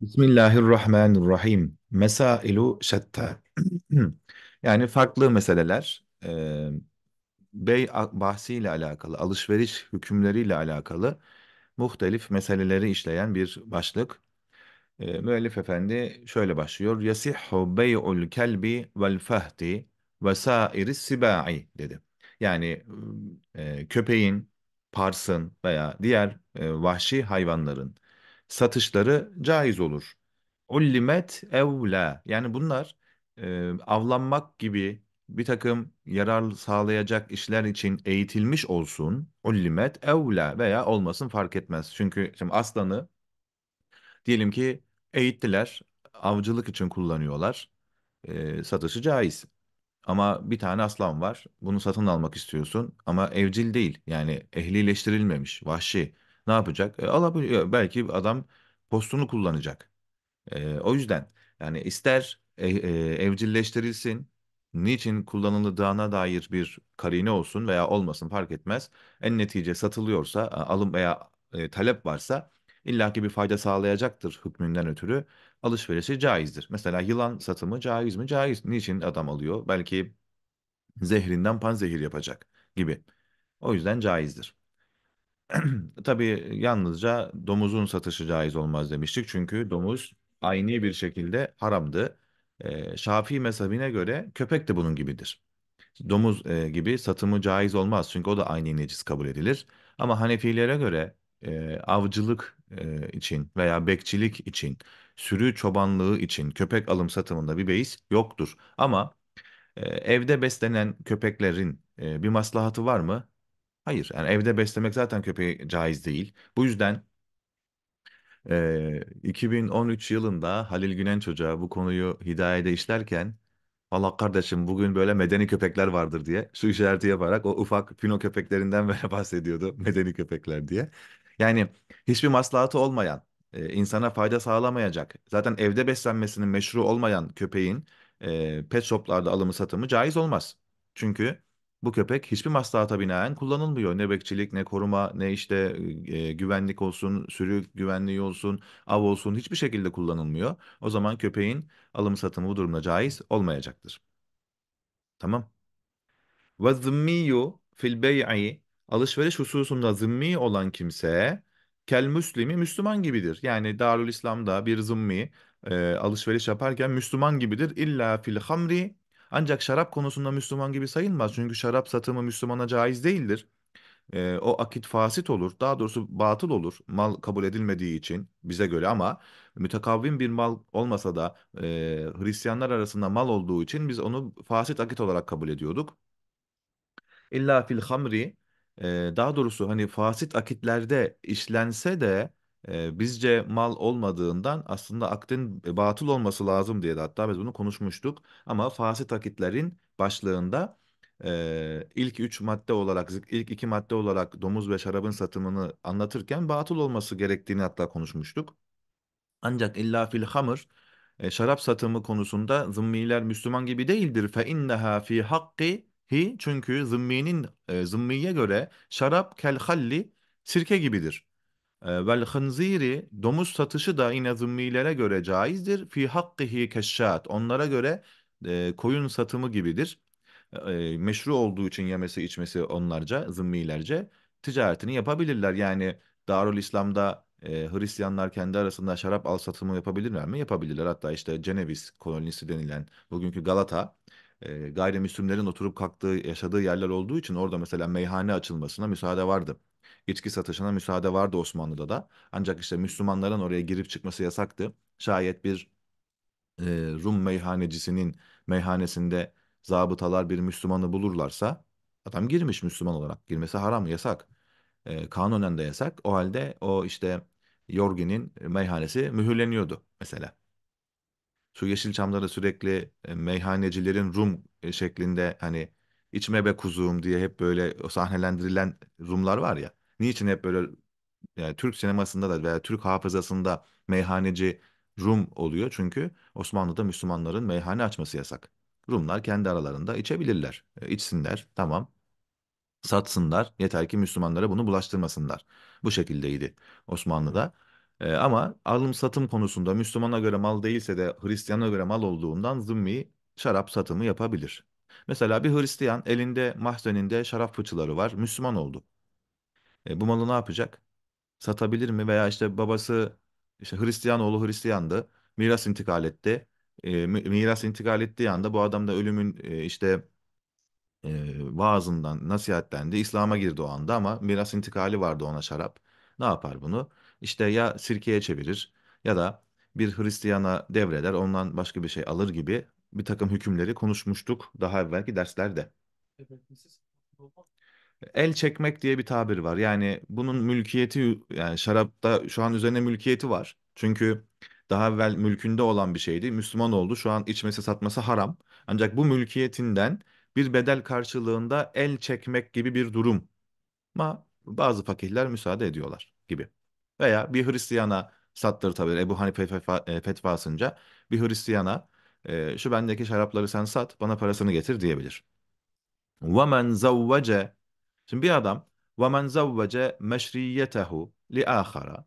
Bismillahirrahmanirrahim. Mesailu şatta, Yani farklı meseleler, e, bey bahsiyle alakalı, alışveriş hükümleriyle alakalı muhtelif meseleleri işleyen bir başlık. E, müellif efendi şöyle başlıyor. Yasihhu bey'ul kelbi vel fahdi ve sairi sibai dedi. Yani e, köpeğin, parsın veya diğer e, vahşi hayvanların satışları caiz olur. Ullimet evla yani bunlar e, avlanmak gibi bir takım yarar sağlayacak işler için eğitilmiş olsun. Ullimet evla veya olmasın fark etmez. Çünkü şimdi aslanı diyelim ki eğittiler avcılık için kullanıyorlar e, satışı caiz. Ama bir tane aslan var. Bunu satın almak istiyorsun ama evcil değil. Yani ehlileştirilmemiş, vahşi. Ne yapacak? E, alabiliyor. Belki adam postunu kullanacak. E, o yüzden yani ister e, e, evcilleştirilsin, niçin kullanıldığına dair bir karine olsun veya olmasın fark etmez. En netice satılıyorsa, alım veya e, talep varsa illaki bir fayda sağlayacaktır hükmünden ötürü alışverişi caizdir. Mesela yılan satımı caiz mi? Caiz. Niçin adam alıyor? Belki zehrinden panzehir yapacak gibi. O yüzden caizdir. Tabii yalnızca domuzun satışı caiz olmaz demiştik. Çünkü domuz aynı bir şekilde haramdı. E, Şafii mezhebine göre köpek de bunun gibidir. Domuz e, gibi satımı caiz olmaz çünkü o da aynı necis kabul edilir. Ama Hanefilere göre e, avcılık e, için veya bekçilik için, sürü çobanlığı için köpek alım satımında bir beis yoktur. Ama e, evde beslenen köpeklerin e, bir maslahatı var mı? Hayır. Yani evde beslemek zaten köpeği caiz değil. Bu yüzden e, 2013 yılında Halil Günen çocuğa bu konuyu hidayede işlerken Allah kardeşim bugün böyle medeni köpekler vardır diye şu işareti yaparak o ufak pino köpeklerinden böyle bahsediyordu medeni köpekler diye. Yani hiçbir maslahatı olmayan, insana fayda sağlamayacak, zaten evde beslenmesinin meşru olmayan köpeğin e, pet shoplarda alımı satımı caiz olmaz. Çünkü bu köpek hiçbir maslahata binaen kullanılmıyor. Ne bekçilik, ne koruma, ne işte e, güvenlik olsun, sürü güvenliği olsun, av olsun hiçbir şekilde kullanılmıyor. O zaman köpeğin alım satımı bu durumda caiz olmayacaktır. Tamam. Ve zımmiyu fil bey'i alışveriş hususunda zımmi olan kimse kel müslimi Müslüman gibidir. Yani Darül İslam'da bir zımmi e, alışveriş yaparken Müslüman gibidir. İlla fil hamri ancak şarap konusunda Müslüman gibi sayılmaz. Çünkü şarap satımı Müslümana caiz değildir. E, o akit fasit olur. Daha doğrusu batıl olur. Mal kabul edilmediği için bize göre ama mütekavvim bir mal olmasa da e, Hristiyanlar arasında mal olduğu için biz onu fasit akit olarak kabul ediyorduk. İlla fil hamri e, daha doğrusu hani fasit akitlerde işlense de ee, bizce mal olmadığından aslında akdin e, batıl olması lazım diye de hatta biz bunu konuşmuştuk. Ama fasit akitlerin başlığında e, ilk üç madde olarak ilk iki madde olarak domuz ve şarabın satımını anlatırken batıl olması gerektiğini hatta konuşmuştuk. Ancak illa fil hamır e, şarap satımı konusunda zımmiler Müslüman gibi değildir. Fe inneha fi hi çünkü zımminin e, zımmiye göre şarap kel halli sirke gibidir. Vel hınziri domuz satışı da yine zımmilere göre caizdir. Fi hakkihi keşşat. Onlara göre e, koyun satımı gibidir. E, meşru olduğu için yemesi içmesi onlarca zımmilerce ticaretini yapabilirler. Yani Darül İslam'da e, Hristiyanlar kendi arasında şarap al satımı yapabilirler mi? Yapabilirler. Hatta işte Ceneviz kolonisi denilen bugünkü Galata e, gayrimüslimlerin oturup kalktığı yaşadığı yerler olduğu için orada mesela meyhane açılmasına müsaade vardı içki satışına müsaade vardı Osmanlı'da da. Ancak işte Müslümanların oraya girip çıkması yasaktı. Şayet bir e, Rum meyhanecisinin meyhanesinde zabıtalar bir Müslümanı bulurlarsa adam girmiş Müslüman olarak. Girmesi haram, yasak. E, kanunen de yasak. O halde o işte Yorgi'nin meyhanesi mühürleniyordu mesela. Şu Yeşilçam'da da sürekli e, meyhanecilerin Rum e, şeklinde hani içme be kuzum diye hep böyle sahnelendirilen Rumlar var ya. Niçin hep böyle yani Türk sinemasında da veya Türk hafızasında meyhaneci Rum oluyor? Çünkü Osmanlı'da Müslümanların meyhane açması yasak. Rumlar kendi aralarında içebilirler. E, içsinler tamam. Satsınlar yeter ki Müslümanlara bunu bulaştırmasınlar. Bu şekildeydi Osmanlı'da. E, ama alım satım konusunda Müslümana göre mal değilse de Hristiyana göre mal olduğundan zımmi şarap satımı yapabilir. Mesela bir Hristiyan elinde mahzeninde şarap fıçıları var Müslüman oldu. E, bu malı ne yapacak? Satabilir mi? Veya işte babası işte Hristiyan oğlu Hristiyandı. Miras intikal etti. E, miras intikal ettiği anda bu adam da ölümün e, işte e, vaazından, nasihatten İslam'a girdi o anda ama miras intikali vardı ona şarap. Ne yapar bunu? İşte ya sirkeye çevirir ya da bir Hristiyana devreder, ondan başka bir şey alır gibi bir takım hükümleri konuşmuştuk daha evvelki derslerde. El çekmek diye bir tabir var. Yani bunun mülkiyeti yani şarapta şu an üzerine mülkiyeti var. Çünkü daha evvel mülkünde olan bir şeydi. Müslüman oldu. Şu an içmesi satması haram. Ancak bu mülkiyetinden bir bedel karşılığında el çekmek gibi bir durum. Ama bazı fakihler müsaade ediyorlar gibi. Veya bir Hristiyana sattırtabilir Ebu Hanife e, fetvasınca bir Hristiyana e, şu bendeki şarapları sen sat bana parasını getir diyebilir. وَمَنْ زَوَّجَ Şimdi bir adam وَمَنْ زَوَّجَ مَشْرِيَّتَهُ لِآخَرَ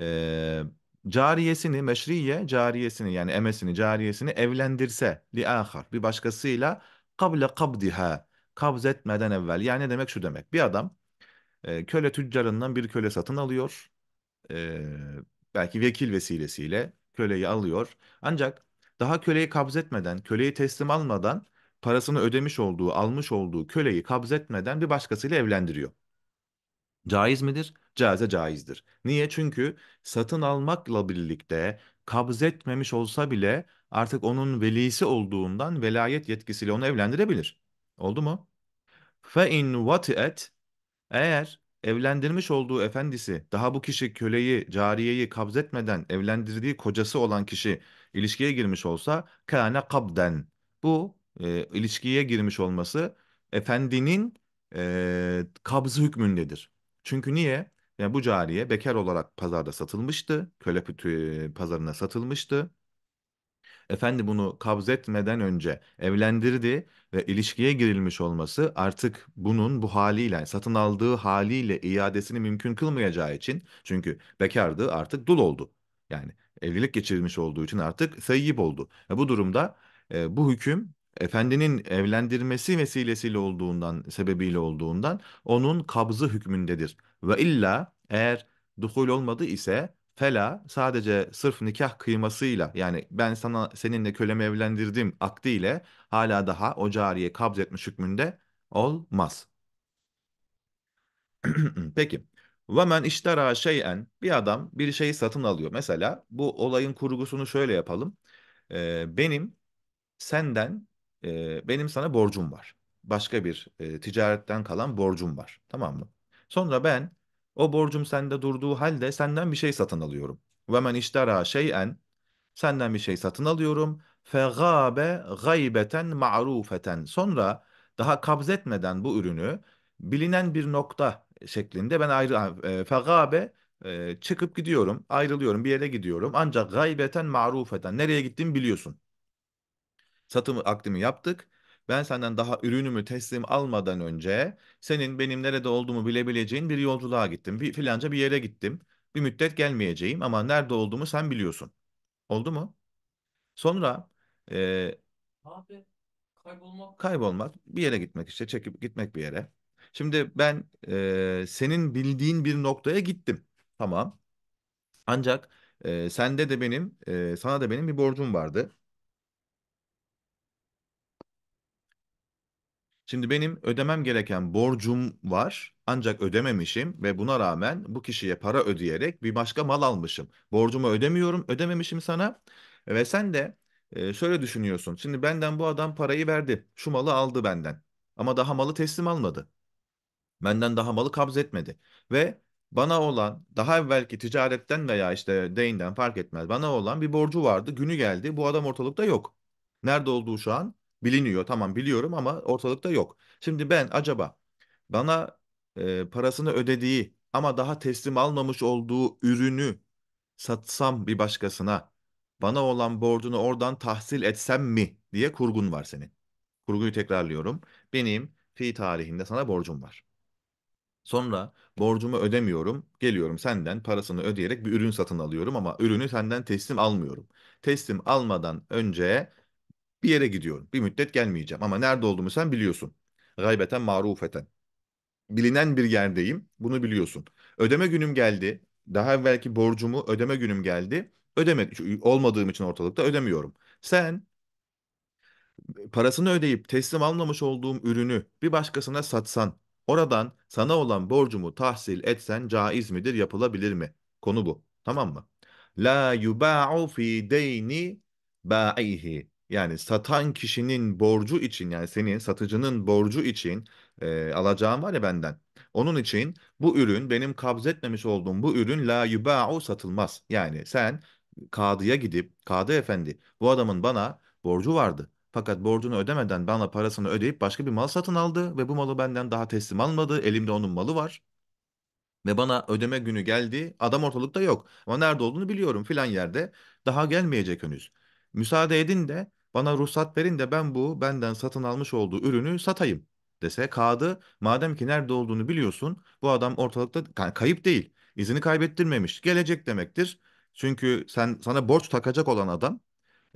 e, cariyesini, meşriye cariyesini yani emesini, cariyesini evlendirse liahar bir başkasıyla kable kabdiha kabz etmeden evvel. Yani ne demek şu demek. Bir adam e, köle tüccarından bir köle satın alıyor. E, belki vekil vesilesiyle köleyi alıyor. Ancak daha köleyi kabzetmeden, köleyi teslim almadan parasını ödemiş olduğu, almış olduğu köleyi kabzetmeden bir başkasıyla evlendiriyor. Caiz midir? Caize caizdir. Niye? Çünkü satın almakla birlikte kabzetmemiş olsa bile artık onun velisi olduğundan velayet yetkisiyle onu evlendirebilir. Oldu mu? Fe in et eğer evlendirmiş olduğu efendisi daha bu kişi köleyi, cariyeyi kabzetmeden evlendirdiği kocası olan kişi ilişkiye girmiş olsa kâne kabden. Bu e, ilişkiye girmiş olması efendinin e, kabzı hükmündedir. Çünkü niye? Yani bu cariye bekar olarak pazarda satılmıştı. Köle pütü, pazarına satılmıştı. Efendi bunu kabz etmeden önce evlendirdi ve ilişkiye girilmiş olması artık bunun bu haliyle satın aldığı haliyle iadesini mümkün kılmayacağı için çünkü bekardı artık dul oldu. Yani evlilik geçirmiş olduğu için artık seyyip oldu. Ve bu durumda e, bu hüküm Efendinin evlendirmesi vesilesiyle olduğundan, sebebiyle olduğundan onun kabzı hükmündedir. Ve illa eğer duhul olmadı ise fela sadece sırf nikah kıymasıyla yani ben sana seninle kölemi evlendirdim ile hala daha o cariye kabz etmiş hükmünde olmaz. Peki. Vemen iştara şeyen bir adam bir şeyi satın alıyor. Mesela bu olayın kurgusunu şöyle yapalım. Ee, benim senden e, benim sana borcum var. Başka bir e, ticaretten kalan borcum var. Tamam mı? Sonra ben o borcum sende durduğu halde senden bir şey satın alıyorum. Ve men iştara şeyen senden bir şey satın alıyorum. Fegabe gaybeten ma'rufeten. Sonra daha kabzetmeden bu ürünü bilinen bir nokta şeklinde ben ayrı fegabe çıkıp gidiyorum, ayrılıyorum, bir yere gidiyorum. Ancak gaybeten marufeten nereye gittiğimi biliyorsun satım akdimi yaptık. Ben senden daha ürünümü teslim almadan önce senin benim nerede olduğumu bilebileceğin bir yolculuğa gittim. Bir filanca bir yere gittim. Bir müddet gelmeyeceğim ama nerede olduğumu sen biliyorsun. Oldu mu? Sonra e, Abi kaybolmak. kaybolmak, bir yere gitmek işte, çekip gitmek bir yere. Şimdi ben e, senin bildiğin bir noktaya gittim. Tamam. Ancak e, sende de benim, e, sana da benim bir borcum vardı. Şimdi benim ödemem gereken borcum var ancak ödememişim ve buna rağmen bu kişiye para ödeyerek bir başka mal almışım. Borcumu ödemiyorum, ödememişim sana ve sen de e, şöyle düşünüyorsun. Şimdi benden bu adam parayı verdi, şu malı aldı benden ama daha malı teslim almadı. Benden daha malı kabz etmedi ve bana olan daha evvelki ticaretten veya işte deyinden fark etmez bana olan bir borcu vardı. Günü geldi bu adam ortalıkta yok. Nerede olduğu şu an? Biliniyor tamam biliyorum ama ortalıkta yok. Şimdi ben acaba bana e, parasını ödediği ama daha teslim almamış olduğu ürünü satsam bir başkasına bana olan borcunu oradan tahsil etsem mi diye kurgun var senin. Kurguyu tekrarlıyorum. Benim fi tarihinde sana borcum var. Sonra borcumu ödemiyorum. Geliyorum senden parasını ödeyerek bir ürün satın alıyorum ama ürünü senden teslim almıyorum. Teslim almadan önce bir yere gidiyorum. Bir müddet gelmeyeceğim ama nerede olduğumu sen biliyorsun. Gaybeten marufeten. Bilinen bir yerdeyim. Bunu biliyorsun. Ödeme günüm geldi. Daha evvelki borcumu ödeme günüm geldi. Ödeme olmadığım için ortalıkta ödemiyorum. Sen parasını ödeyip teslim almamış olduğum ürünü bir başkasına satsan, oradan sana olan borcumu tahsil etsen caiz midir, yapılabilir mi? Konu bu. Tamam mı? La yuba'u fi deyni ba'ihi. Yani satan kişinin borcu için yani seni satıcının borcu için e, alacağım var ya benden. Onun için bu ürün benim kabzetmemiş olduğum bu ürün la yuba'u satılmaz. Yani sen kadıya gidip kadı efendi bu adamın bana borcu vardı. Fakat borcunu ödemeden bana parasını ödeyip başka bir mal satın aldı ve bu malı benden daha teslim almadı. Elimde onun malı var. Ve bana ödeme günü geldi. Adam ortalıkta yok. Ama nerede olduğunu biliyorum filan yerde. Daha gelmeyecek henüz. Müsaade edin de bana ruhsat verin de ben bu benden satın almış olduğu ürünü satayım dese kağıdı madem ki nerede olduğunu biliyorsun bu adam ortalıkta kayıp değil. izini kaybettirmemiş. Gelecek demektir. Çünkü sen sana borç takacak olan adam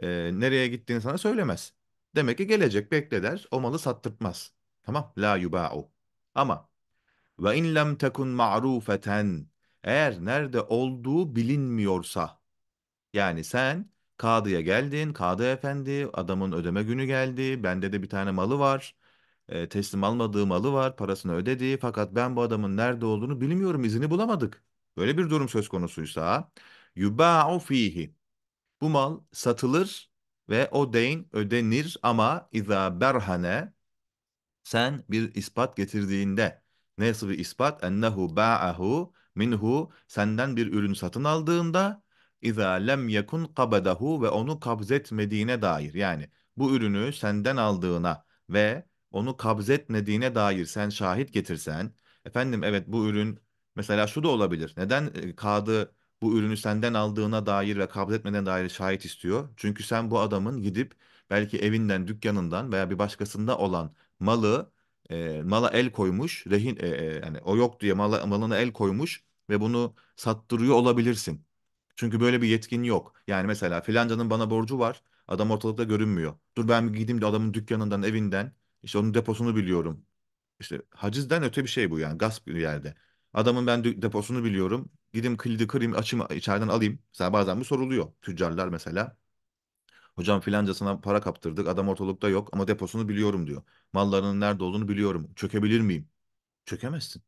e, nereye gittiğini sana söylemez. Demek ki gelecek bekleder O malı sattırtmaz. Tamam. La yuba'u. Ama ve in lem tekun ma'rufeten eğer nerede olduğu bilinmiyorsa yani sen Kadı'ya geldin. Kadı efendi adamın ödeme günü geldi. Bende de bir tane malı var. E, teslim almadığı malı var. Parasını ödedi. Fakat ben bu adamın nerede olduğunu bilmiyorum. İzini bulamadık. Böyle bir durum söz konusuysa yubâ'u fihi. Bu mal satılır ve o deyn ödenir ama izâ berhane sen bir ispat getirdiğinde nasıl bir ispat ennehu ba'ahu minhu senden bir ürün satın aldığında İza lem yekun kabedahu ve onu kabzetmediğine dair yani bu ürünü senden aldığına ve onu kabzetmediğine dair sen şahit getirsen efendim evet bu ürün mesela şu da olabilir. Neden kadı bu ürünü senden aldığına dair ve kabzetmeden dair şahit istiyor? Çünkü sen bu adamın gidip belki evinden, dükkanından veya bir başkasında olan malı e, mala el koymuş, rehin e, e, yani o yok diye mala, malına el koymuş ve bunu sattırıyor olabilirsin. Çünkü böyle bir yetkin yok. Yani mesela filancanın bana borcu var. Adam ortalıkta görünmüyor. Dur ben bir gideyim de adamın dükkanından, evinden işte onun deposunu biliyorum. İşte hacizden öte bir şey bu yani gasp bir yerde. Adamın ben deposunu biliyorum. Gidim kilidi kırayım, açayım içeriden alayım. Mesela bazen bu soruluyor tüccarlar mesela. Hocam filancasına para kaptırdık. Adam ortalıkta yok ama deposunu biliyorum diyor. Mallarının nerede olduğunu biliyorum. Çökebilir miyim? Çökemezsin.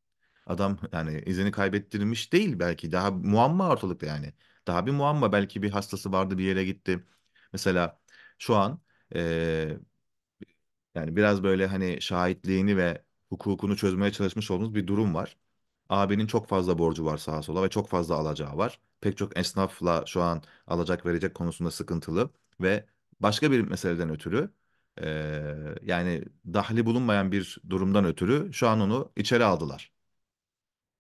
Adam yani izini kaybettirmiş değil belki. Daha muamma ortalıkta yani. Daha bir muamma belki bir hastası vardı bir yere gitti. Mesela şu an e, yani biraz böyle hani şahitliğini ve hukukunu çözmeye çalışmış olduğumuz bir durum var. Abinin çok fazla borcu var sağa sola ve çok fazla alacağı var. Pek çok esnafla şu an alacak verecek konusunda sıkıntılı ve başka bir meseleden ötürü e, yani dahli bulunmayan bir durumdan ötürü şu an onu içeri aldılar.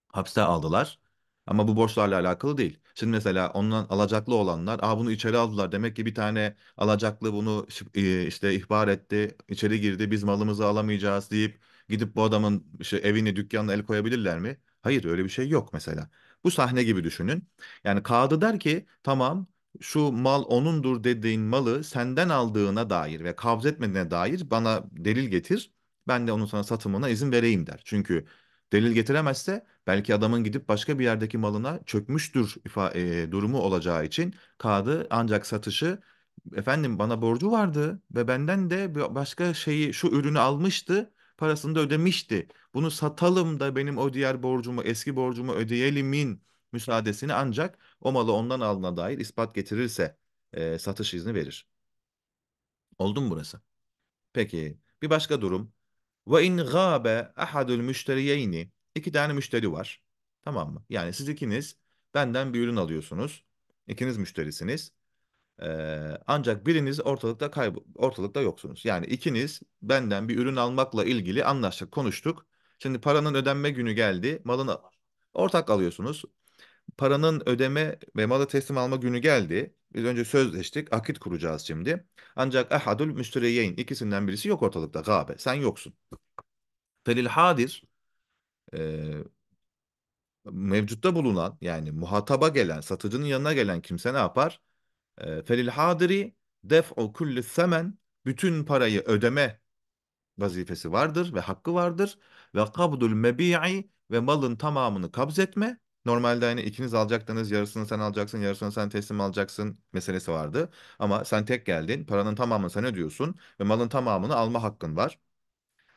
Hapse aldılar ama bu borçlarla alakalı değil. Şimdi mesela ondan alacaklı olanlar, "Aa bunu içeri aldılar. Demek ki bir tane alacaklı bunu e, işte ihbar etti, içeri girdi. Biz malımızı alamayacağız." deyip gidip bu adamın işte evini, dükkanına el koyabilirler mi? Hayır, öyle bir şey yok mesela. Bu sahne gibi düşünün. Yani kadı der ki, "Tamam, şu mal onundur dediğin malı senden aldığına dair ve kabz dair bana delil getir. Ben de onun sana satımına izin vereyim der. Çünkü delil getiremezse Belki adamın gidip başka bir yerdeki malına çökmüştür ifa e, durumu olacağı için kağıdı ancak satışı efendim bana borcu vardı ve benden de başka şeyi şu ürünü almıştı parasını da ödemişti. Bunu satalım da benim o diğer borcumu eski borcumu ödeyelimin müsaadesini ancak o malı ondan alına dair ispat getirirse e, satış izni verir. Oldu mu burası? Peki bir başka durum. Ve in gâbe ahadul müşteriyeyni İki tane müşteri var. Tamam mı? Yani siz ikiniz benden bir ürün alıyorsunuz. İkiniz müşterisiniz. Ee, ancak biriniz ortalıkta kayb ortalıkta yoksunuz. Yani ikiniz benden bir ürün almakla ilgili anlaştık, konuştuk. Şimdi paranın ödenme günü geldi. Malını ortak alıyorsunuz. Paranın ödeme ve malı teslim alma günü geldi. Biz önce sözleştik, akit kuracağız şimdi. Ancak ahadul müşteriyeyn ikisinden birisi yok ortalıkta gabe. Sen yoksun. Felil hadir e, mevcutta bulunan yani muhataba gelen, satıcının yanına gelen kimse ne yapar? Felil hadiri def'u kulli semen bütün parayı ödeme vazifesi vardır ve hakkı vardır ve kabdul mebi'i ve malın tamamını kabz etme Normalde hani ikiniz alacaktınız yarısını sen alacaksın yarısını sen teslim alacaksın meselesi vardı. Ama sen tek geldin paranın tamamını sen ödüyorsun ve malın tamamını alma hakkın var.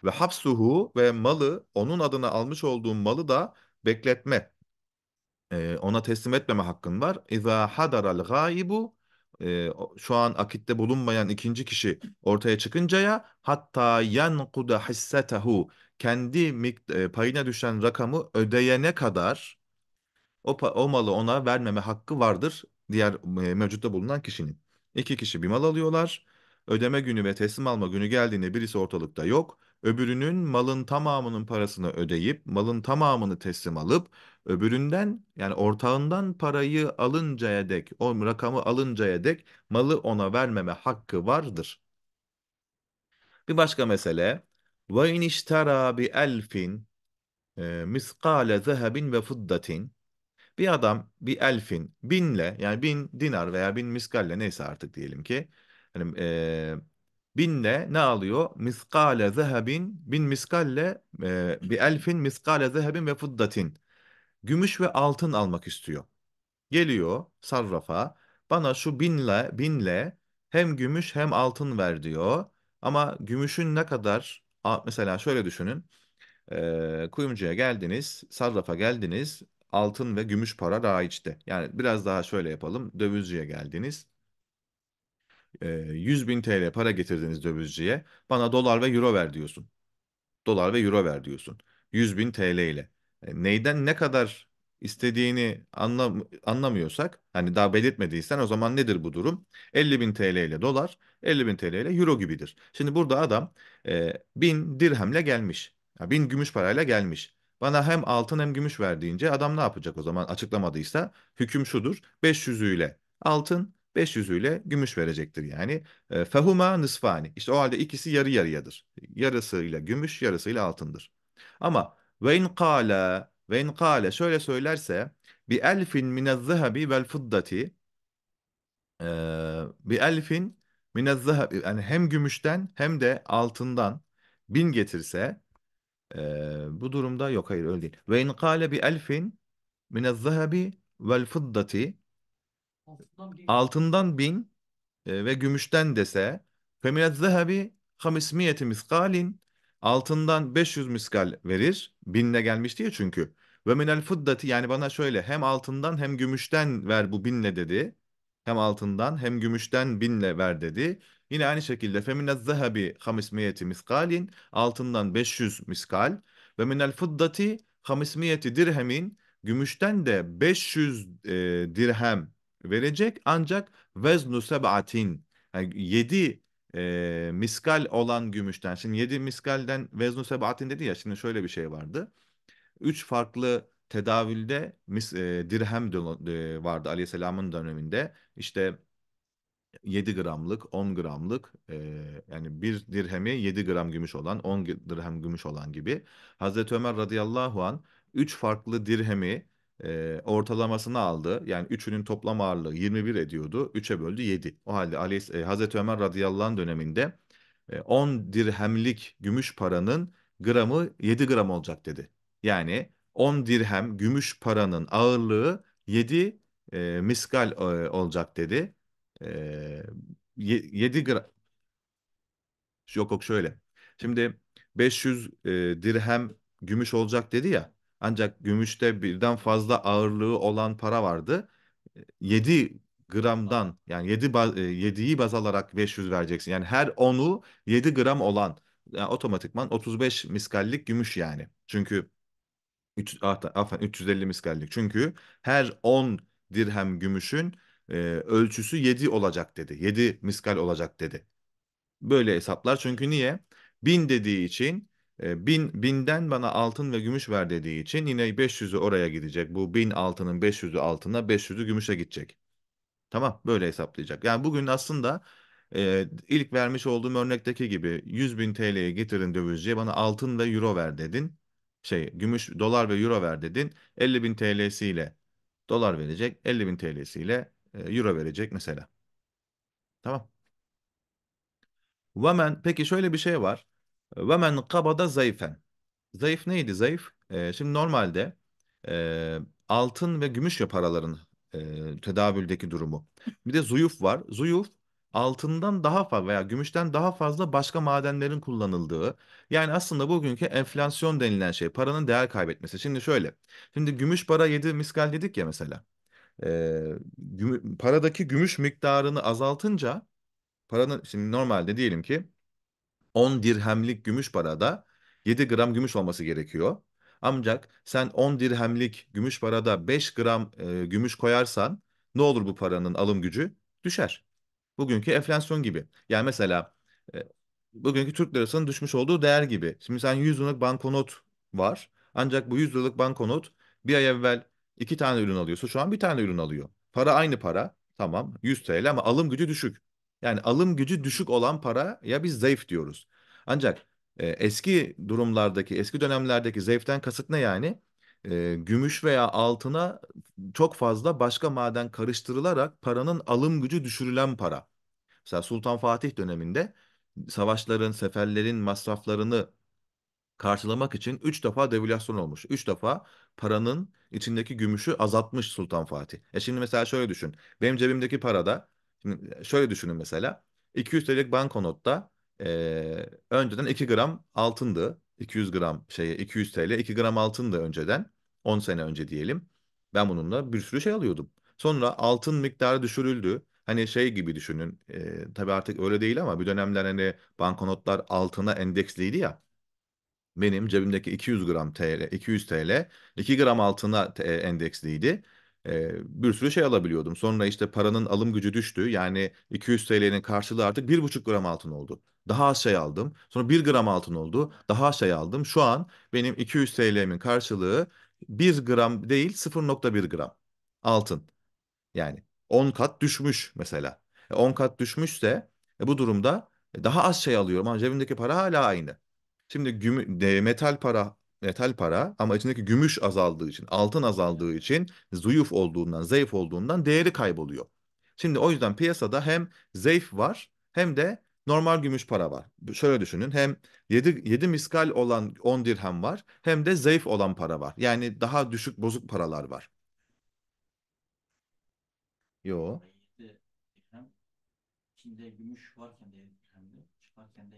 Ve hapsuhu ve malı onun adına almış olduğun malı da bekletme. E, ona teslim etmeme hakkın var. İza hadaral gaibu e, şu an akitte bulunmayan ikinci kişi ortaya çıkıncaya hatta yankuda hissetehu kendi e, payına düşen rakamı ödeyene kadar o, o malı ona vermeme hakkı vardır diğer e, mevcutta bulunan kişinin. İki kişi bir mal alıyorlar. Ödeme günü ve teslim alma günü geldiğinde birisi ortalıkta yok öbürünün malın tamamının parasını ödeyip malın tamamını teslim alıp öbüründen yani ortağından parayı alıncaya dek o rakamı alıncaya dek malı ona vermeme hakkı vardır. Bir başka mesele ve in iştara bi elfin e, miskale zehebin ve fuddatin bir adam bir elfin binle yani bin dinar veya bin miskalle neyse artık diyelim ki hani e, binle ne alıyor? Miskale zehebin, bin miskalle, e, bi elfin miskale zehebin ve fıddatin. Gümüş ve altın almak istiyor. Geliyor sarrafa, bana şu binle, binle hem gümüş hem altın ver diyor. Ama gümüşün ne kadar, mesela şöyle düşünün, e, kuyumcuya geldiniz, sarrafa geldiniz, altın ve gümüş para daha raiçte. Yani biraz daha şöyle yapalım, dövizciye geldiniz, 100 e, bin TL para getirdiniz dövizciye bana dolar ve euro ver diyorsun. Dolar ve euro ver diyorsun. 100 bin TL ile. E, neyden ne kadar istediğini anlam anlamıyorsak hani daha belirtmediysen o zaman nedir bu durum? 50 bin TL ile dolar 50 bin TL ile euro gibidir. Şimdi burada adam e, bin dirhemle gelmiş. Ya bin gümüş parayla gelmiş. Bana hem altın hem gümüş verdiğince adam ne yapacak o zaman açıklamadıysa hüküm şudur. 500'üyle altın 5 yüzüyle gümüş verecektir yani. E, fehuma nısfani. İşte o halde ikisi yarı yarıyadır. Yarısıyla gümüş, yarısıyla altındır. Ama ve in kâle ve in kâle şöyle söylerse bi elfin minez zehebi vel fıddati e, ee, bi elfin minez zehebi yani hem gümüşten hem de altından bin getirse e, bu durumda yok hayır öyle değil. Ve in kâle bi elfin minez zehebi vel fıddati altından bin e, ve gümüşten dese femilet zehebi hamismiyeti miskalin altından 500 miskal verir. Binle gelmiş ya çünkü. Ve minel fuddati yani bana şöyle hem altından hem gümüşten ver bu binle dedi. Hem altından hem gümüşten binle ver dedi. Yine aynı şekilde feminez zehebi hamismiyeti miskalin altından 500 miskal ve minel fuddati hamismiyeti dirhemin gümüşten de 500 e, dirhem verecek ancak veznu seb'atin yani 7 e, miskal olan gümüşten. Şimdi yedi miskalden veznu seb'atin dedi ya şimdi şöyle bir şey vardı. üç farklı tedavülde mis, e, dirhem de, e, vardı Aleyhisselam'ın döneminde. işte 7 gramlık, 10 gramlık e, yani bir dirhemi 7 gram gümüş olan, 10 dirhem gümüş olan gibi. Hazreti Ömer radıyallahu an 3 farklı dirhemi e, ortalamasını aldı. Yani üçünün toplam ağırlığı 21 ediyordu. 3'e böldü 7. O halde Ali, e, Hazreti Ömer radıyallahu anh döneminde e, dirhemlik gümüş paranın gramı 7 gram olacak dedi. Yani 10 dirhem gümüş paranın ağırlığı 7 e, miskal e, olacak dedi. E, 7 gram yok yok şöyle. Şimdi 500 e, dirhem gümüş olacak dedi ya. Ancak gümüşte birden fazla ağırlığı olan para vardı. 7 gramdan yani 7 7'yi e, baz alarak 500 vereceksin. Yani her onu 7 gram olan yani otomatikman 35 miskallik gümüş yani. Çünkü 3, affen, 350 miskallik. Çünkü her 10 dirhem gümüşün e, ölçüsü 7 olacak dedi. 7 miskal olacak dedi. Böyle hesaplar çünkü niye? 1000 dediği için bin, binden bana altın ve gümüş ver dediği için yine 500'ü oraya gidecek. Bu bin altının 500'ü altına 500'ü gümüşe gidecek. Tamam böyle hesaplayacak. Yani bugün aslında e, ilk vermiş olduğum örnekteki gibi 100 bin TL'ye getirin dövizciye bana altın ve euro ver dedin. Şey gümüş dolar ve euro ver dedin. 50 bin TL'siyle dolar verecek. 50 bin TL'siyle e, euro verecek mesela. Tamam. Women peki şöyle bir şey var. Ve men kabada zayıfen. Zayıf neydi zayıf? E, şimdi normalde e, altın ve gümüş ya paraların e, tedavüldeki durumu. Bir de zuyuf var. Zuyuf altından daha fazla veya gümüşten daha fazla başka madenlerin kullanıldığı. Yani aslında bugünkü enflasyon denilen şey paranın değer kaybetmesi. Şimdi şöyle. Şimdi gümüş para 7 miskal dedik ya mesela. E, güm, paradaki gümüş miktarını azaltınca paranın şimdi normalde diyelim ki 10 dirhemlik gümüş parada 7 gram gümüş olması gerekiyor. Ancak sen 10 dirhemlik gümüş parada 5 gram e, gümüş koyarsan ne olur bu paranın alım gücü? Düşer. Bugünkü enflasyon gibi. Yani mesela e, bugünkü Türk lirasının düşmüş olduğu değer gibi. Şimdi sen 100 liralık banknot var. Ancak bu 100 liralık banknot bir ay evvel iki tane ürün alıyorsa şu an bir tane ürün alıyor. Para aynı para. Tamam 100 TL ama alım gücü düşük. Yani alım gücü düşük olan para ya biz zayıf diyoruz. Ancak e, eski durumlardaki, eski dönemlerdeki zayıften kasıt ne yani? E, gümüş veya altına çok fazla başka maden karıştırılarak paranın alım gücü düşürülen para. Mesela Sultan Fatih döneminde savaşların, seferlerin masraflarını karşılamak için 3 defa devülasyon olmuş. 3 defa paranın içindeki gümüşü azaltmış Sultan Fatih. E şimdi mesela şöyle düşün. Benim cebimdeki parada Şimdi e, şöyle düşünün mesela. 200 TL'lik banknotta e, önceden 2 gram altındı. 200 gram şeye 200 TL 2 gram altındı önceden. 10 sene önce diyelim. Ben bununla bir sürü şey alıyordum. Sonra altın miktarı düşürüldü. Hani şey gibi düşünün. E, tabii artık öyle değil ama bir dönemler hani banknotlar altına endeksliydi ya. Benim cebimdeki 200 gram TL, 200 TL 2 gram altına e, endeksliydi bir sürü şey alabiliyordum. Sonra işte paranın alım gücü düştü. Yani 200 TL'nin karşılığı artık 1,5 gram altın oldu. Daha az şey aldım. Sonra 1 gram altın oldu. Daha az şey aldım. Şu an benim 200 TL'min karşılığı 1 gram değil 0.1 gram altın. Yani 10 kat düşmüş mesela. 10 e, kat düşmüşse e, bu durumda e, daha az şey alıyorum ama cebimdeki para hala aynı. Şimdi metal para metal para ama içindeki gümüş azaldığı için, altın azaldığı için zayıf olduğundan, zayıf olduğundan değeri kayboluyor. Şimdi o yüzden piyasada hem zayıf var hem de normal gümüş para var. Şöyle düşünün hem 7, 7 miskal olan 10 dirhem var hem de zayıf olan para var. Yani daha düşük bozuk paralar var. Yo. Çin'de gümüş varken de çıkarken de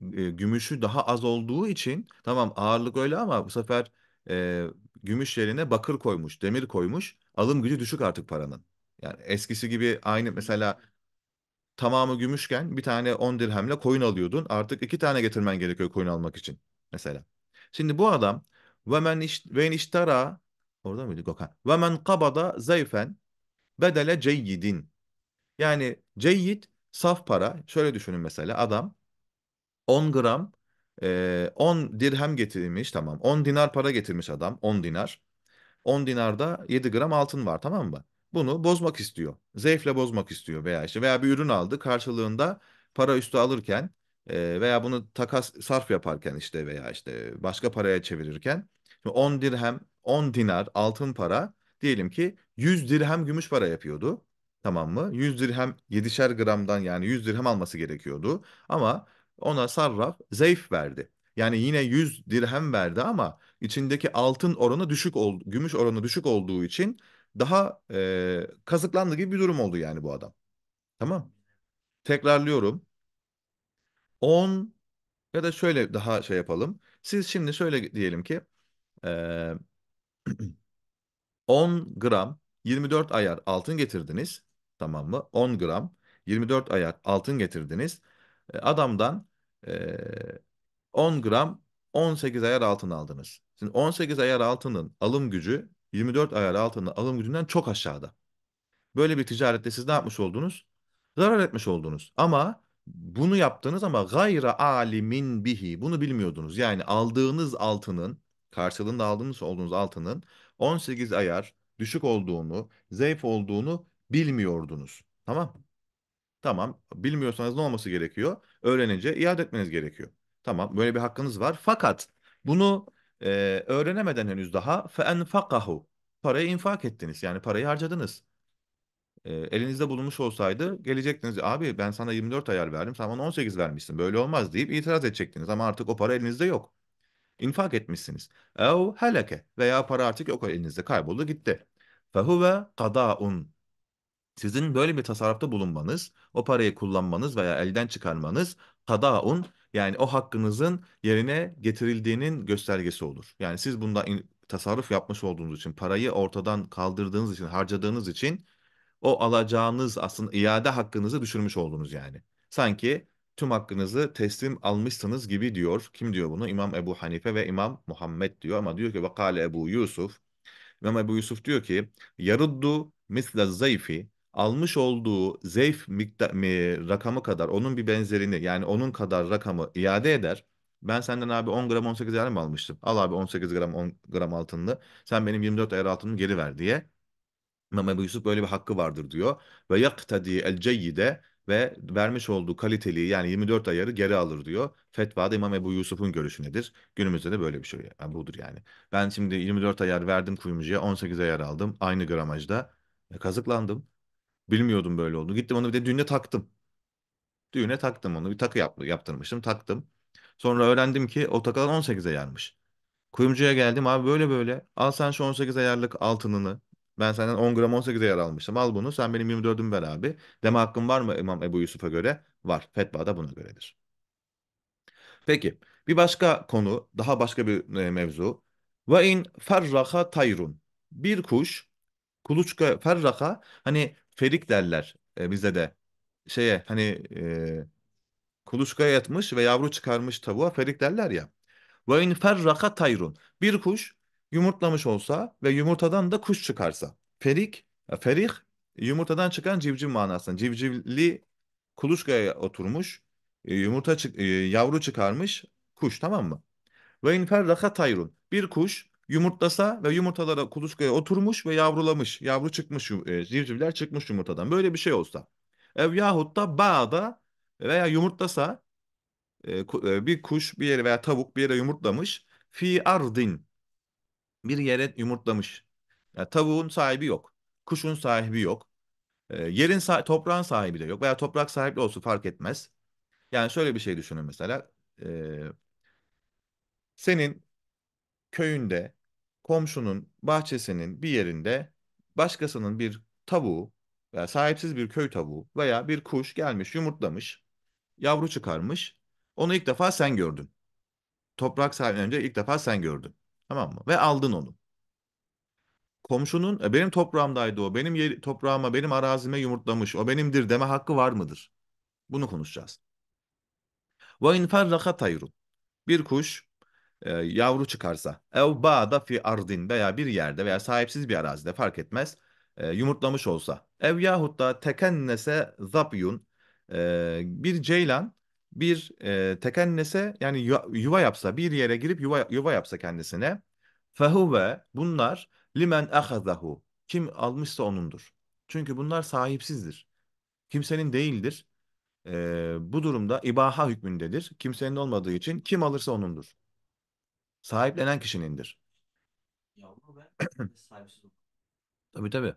gümüşü daha az olduğu için tamam ağırlık öyle ama bu sefer e, gümüş yerine bakır koymuş, demir koymuş. Alım gücü düşük artık paranın. Yani eskisi gibi aynı mesela tamamı gümüşken bir tane 10 dirhemle koyun alıyordun. Artık iki tane getirmen gerekiyor koyun almak için mesela. Şimdi bu adam وَمَنْ وَاِنْ اِشْتَرَى Orada mıydı Gökhan? وَمَنْ قَبَضَ زَيْفًا bedele ceyyidin. Yani ceyyid saf para. Şöyle düşünün mesela adam 10 gram e, 10 dirhem getirmiş tamam. 10 dinar para getirmiş adam 10 dinar. 10 dinarda 7 gram altın var tamam mı? Bunu bozmak istiyor. Zevkle bozmak istiyor veya işte veya bir ürün aldı karşılığında para üstü alırken e, veya bunu takas sarf yaparken işte veya işte başka paraya çevirirken 10 dirhem 10 dinar altın para diyelim ki 100 dirhem gümüş para yapıyordu. Tamam mı? 100 dirhem 7'şer gramdan yani 100 dirhem alması gerekiyordu. Ama ona sarraf zayıf verdi. Yani yine 100 dirhem verdi ama içindeki altın oranı düşük oldu, gümüş oranı düşük olduğu için daha e, kazıklandı gibi bir durum oldu yani bu adam. Tamam. Tekrarlıyorum. 10 ya da şöyle daha şey yapalım. Siz şimdi şöyle diyelim ki e, 10 gram 24 ayar altın getirdiniz. Tamam mı? 10 gram 24 ayar altın getirdiniz. E, adamdan e, 10 gram 18 ayar altın aldınız. Şimdi 18 ayar altının alım gücü 24 ayar altının alım gücünden çok aşağıda. Böyle bir ticarette siz ne yapmış oldunuz? Zarar etmiş oldunuz. Ama bunu yaptınız ama gayra alimin bihi bunu bilmiyordunuz. Yani aldığınız altının karşılığında aldığınız olduğunuz altının 18 ayar düşük olduğunu, zayıf olduğunu bilmiyordunuz. Tamam? Tamam. Bilmiyorsanız ne olması gerekiyor? Öğrenince iade etmeniz gerekiyor. Tamam. Böyle bir hakkınız var. Fakat bunu e, öğrenemeden henüz daha feenfakahu parayı infak ettiniz. Yani parayı harcadınız. E, elinizde bulunmuş olsaydı gelecektiniz. Abi ben sana 24 ayar verdim. Sen bana 18 vermişsin. Böyle olmaz deyip itiraz edecektiniz. Ama artık o para elinizde yok. İnfak etmişsiniz. Ev heleke veya para artık yok elinizde kayboldu gitti. Fehuve kadaun sizin böyle bir tasarrufta bulunmanız, o parayı kullanmanız veya elden çıkarmanız tadaun yani o hakkınızın yerine getirildiğinin göstergesi olur. Yani siz bunda tasarruf yapmış olduğunuz için, parayı ortadan kaldırdığınız için, harcadığınız için o alacağınız aslında iade hakkınızı düşürmüş oldunuz yani. Sanki tüm hakkınızı teslim almışsınız gibi diyor. Kim diyor bunu? İmam Ebu Hanife ve İmam Muhammed diyor ama diyor ki vakale Ebu Yusuf. İmam Ebu Yusuf diyor ki yaruddu misle zayfi almış olduğu zevk miktar, e, rakamı kadar onun bir benzerini yani onun kadar rakamı iade eder. Ben senden abi 10 gram 18 gram mı almıştım? Al abi 18 gram 10 gram altınını. Sen benim 24 ayar er altınımı geri ver diye. Mehmet Ebu Yusuf böyle bir hakkı vardır diyor. Ve yaktadi el ceyyide ve vermiş olduğu kaliteliği yani 24 ayarı geri alır diyor. Fetva, Fetvada İmam Ebu Yusuf'un görüşü nedir? Günümüzde de böyle bir şey yani budur yani. Ben şimdi 24 ayar verdim kuyumcuya 18 ayar aldım aynı gramajda. E, kazıklandım. Bilmiyordum böyle oldu. Gittim onu bir de düğüne taktım. Düğüne taktım onu. Bir takı yap, yaptırmıştım. Taktım. Sonra öğrendim ki o takalar 18 ayarmış. Kuyumcuya geldim abi böyle böyle. Al sen şu 18 ayarlık altınını. Ben senden 10 gram 18 ayar almıştım. Al bunu. Sen benim 24'ümü ver abi. Deme hakkım var mı İmam Ebu Yusuf'a göre? Var. Fetva da buna göredir. Peki. Bir başka konu. Daha başka bir e, mevzu. Ve in ferraha tayrun. Bir kuş kuluçka ferraha hani ferik derler e, bize de. Şeye hani e, kuluçkaya yatmış ve yavru çıkarmış tavuğa ferik derler ya. Ve in ferraka tayrun. Bir kuş yumurtlamış olsa ve yumurtadan da kuş çıkarsa. Ferik, e, ferik yumurtadan çıkan civciv manasında. Civcivli kuluçkaya oturmuş, e, yumurta çık, e, yavru çıkarmış kuş tamam mı? Ve in ferraka tayrun. Bir kuş yumurtlasa ve yumurtalara kuluçkaya oturmuş ve yavrulamış. Yavru çıkmış, e, civcivler çıkmış yumurtadan. Böyle bir şey olsa. Ev yahut da bağda veya yumurtlasa e, e bir kuş bir yere veya tavuk bir yere yumurtlamış. Fi ardin bir yere yumurtlamış. Yani tavuğun sahibi yok. Kuşun sahibi yok. E, yerin sa toprağın sahibi de yok. Veya toprak sahibi olsun fark etmez. Yani şöyle bir şey düşünün mesela. E, senin köyünde komşunun bahçesinin bir yerinde başkasının bir tavuğu veya sahipsiz bir köy tavuğu veya bir kuş gelmiş yumurtlamış, yavru çıkarmış. Onu ilk defa sen gördün. Toprak sahibi önce ilk defa sen gördün. Tamam mı? Ve aldın onu. Komşunun e, benim toprağımdaydı o, benim yer, toprağıma, benim arazime yumurtlamış, o benimdir deme hakkı var mıdır? Bunu konuşacağız. Ve in farraka tayrun. Bir kuş e, yavru çıkarsa ev ba'da fi ardin veya bir yerde veya sahipsiz bir arazide fark etmez e, yumurtlamış olsa ev yahut da tekennese zapyun e, bir ceylan bir e, tekennese yani yuva yapsa bir yere girip yuva yuva yapsa kendisine fehuve bunlar limen ahazahu kim almışsa onundur. Çünkü bunlar sahipsizdir. Kimsenin değildir. E, bu durumda ibaha hükmündedir. Kimsenin olmadığı için kim alırsa onundur. Sahiplenen kişinindir. Yavru ben sahipsiz olur. Tabii tabii.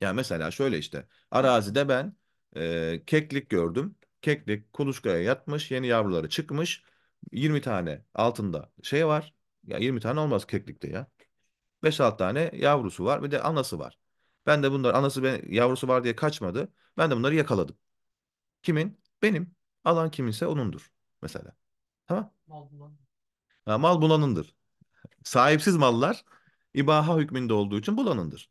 Ya mesela şöyle işte. Arazide ben e, keklik gördüm. Keklik kuluçkaya yatmış. Yeni yavruları çıkmış. 20 tane altında şey var. Ya 20 tane olmaz keklikte ya. 5-6 tane yavrusu var. Bir de anası var. Ben de bunlar anası ben, yavrusu var diye kaçmadı. Ben de bunları yakaladım. Kimin? Benim. Alan kiminse onundur. Mesela. Tamam. Mal bulanındır. Sahipsiz mallar ibaha hükmünde olduğu için bulanındır.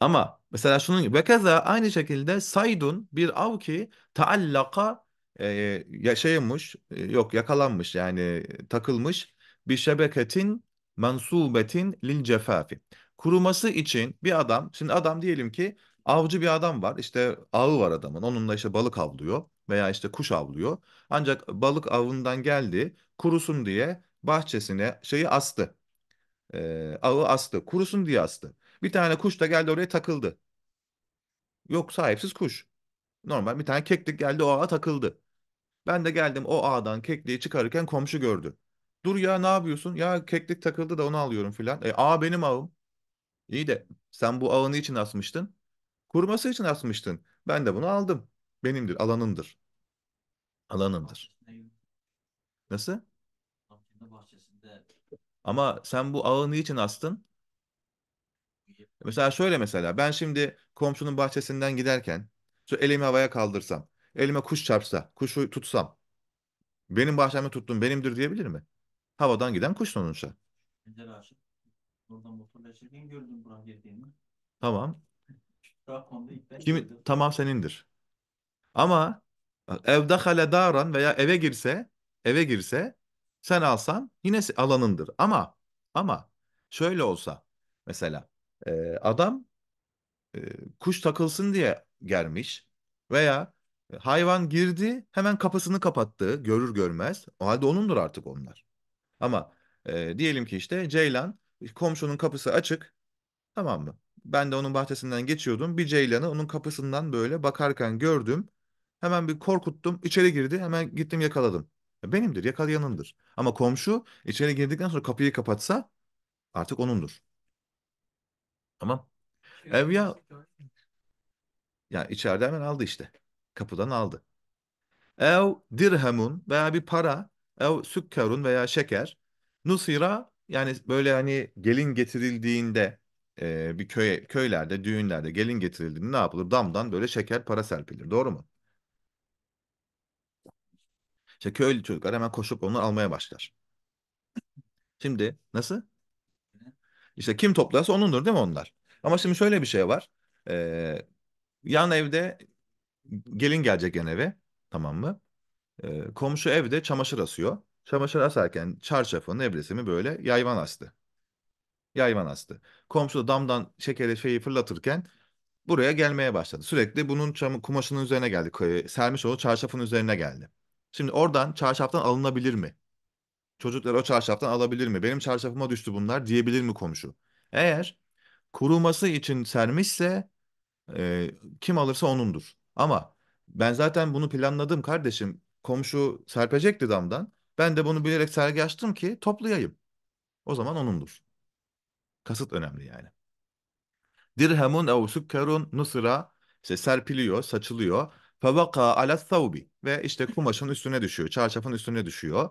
Ama mesela şunun gibi. Vekeza aynı şekilde saydun bir av ki taallaka e, yaşaymış e, yok yakalanmış yani takılmış bir şebeketin mensubetin lil cefafi. Kuruması için bir adam şimdi adam diyelim ki Avcı bir adam var işte ağı var adamın onunla işte balık avlıyor veya işte kuş avlıyor. Ancak balık avından geldi kurusun diye bahçesine şeyi astı. E, ağı astı kurusun diye astı. Bir tane kuş da geldi oraya takıldı. Yok sahipsiz kuş. Normal bir tane keklik geldi o ağa takıldı. Ben de geldim o ağdan kekliği çıkarırken komşu gördü. Dur ya ne yapıyorsun? Ya keklik takıldı da onu alıyorum filan. E, ağ benim ağım. İyi de sen bu ağını için asmıştın. Kuruması için asmıştın. Ben de bunu aldım. Benimdir, alanındır. Alanındır. Nasıl? Ama sen bu ağı niçin astın? Mesela şöyle mesela ben şimdi komşunun bahçesinden giderken şu elimi havaya kaldırsam, elime kuş çarpsa, kuşu tutsam, benim bahçemi tuttun benimdir diyebilir mi? Havadan giden kuş sonuçta. Tamam. Kim, tamam senindir. Ama evdahale daran veya eve girse, eve girse sen alsan yine alanındır. Ama ama şöyle olsa mesela e, adam e, kuş takılsın diye gelmiş veya hayvan girdi hemen kapısını kapattı görür görmez. O halde onundur artık onlar. Ama e, diyelim ki işte Ceylan komşunun kapısı açık tamam mı? Ben de onun bahçesinden geçiyordum. Bir ceylanı onun kapısından böyle bakarken gördüm. Hemen bir korkuttum. İçeri girdi. Hemen gittim yakaladım. Benimdir, yakalayanındır. Ama komşu içeri girdikten sonra kapıyı kapatsa artık onundur. Tamam. Şey ev ya ya içeride hemen aldı işte. Kapıdan aldı. Ev dirhemun veya bir para, ev sükkerun veya şeker. Nusira yani böyle hani gelin getirildiğinde Eee, bir köye köylerde, düğünlerde gelin getirildiğinde ne yapılır? Damdan böyle şeker para serpilir. Doğru mu? İşte köylü çocuklar hemen koşup onları almaya başlar. Şimdi nasıl? İşte kim toplarsa onundur değil mi onlar? Ama şimdi şöyle bir şey var. Eee, yan evde gelin gelecek yan eve. Tamam mı? Eee, komşu evde çamaşır asıyor. Çamaşır asarken çarşafın ebresimi böyle yayvan astı yayvan astı. Komşu damdan şekeri şeyi fırlatırken buraya gelmeye başladı. Sürekli bunun çamı, kumaşının üzerine geldi. Sermiş olduğu çarşafın üzerine geldi. Şimdi oradan çarşaftan alınabilir mi? Çocuklar o çarşaftan alabilir mi? Benim çarşafıma düştü bunlar diyebilir mi komşu? Eğer kuruması için sermişse e, kim alırsa onundur. Ama ben zaten bunu planladım kardeşim. Komşu serpecekti damdan. Ben de bunu bilerek sergi açtım ki toplayayım. O zaman onundur. Kasıt önemli yani. Dirhemun ev sukkerun nusra işte serpiliyor, saçılıyor. Fevaka ala thawbi ve işte kumaşın üstüne düşüyor, çarşafın üstüne düşüyor.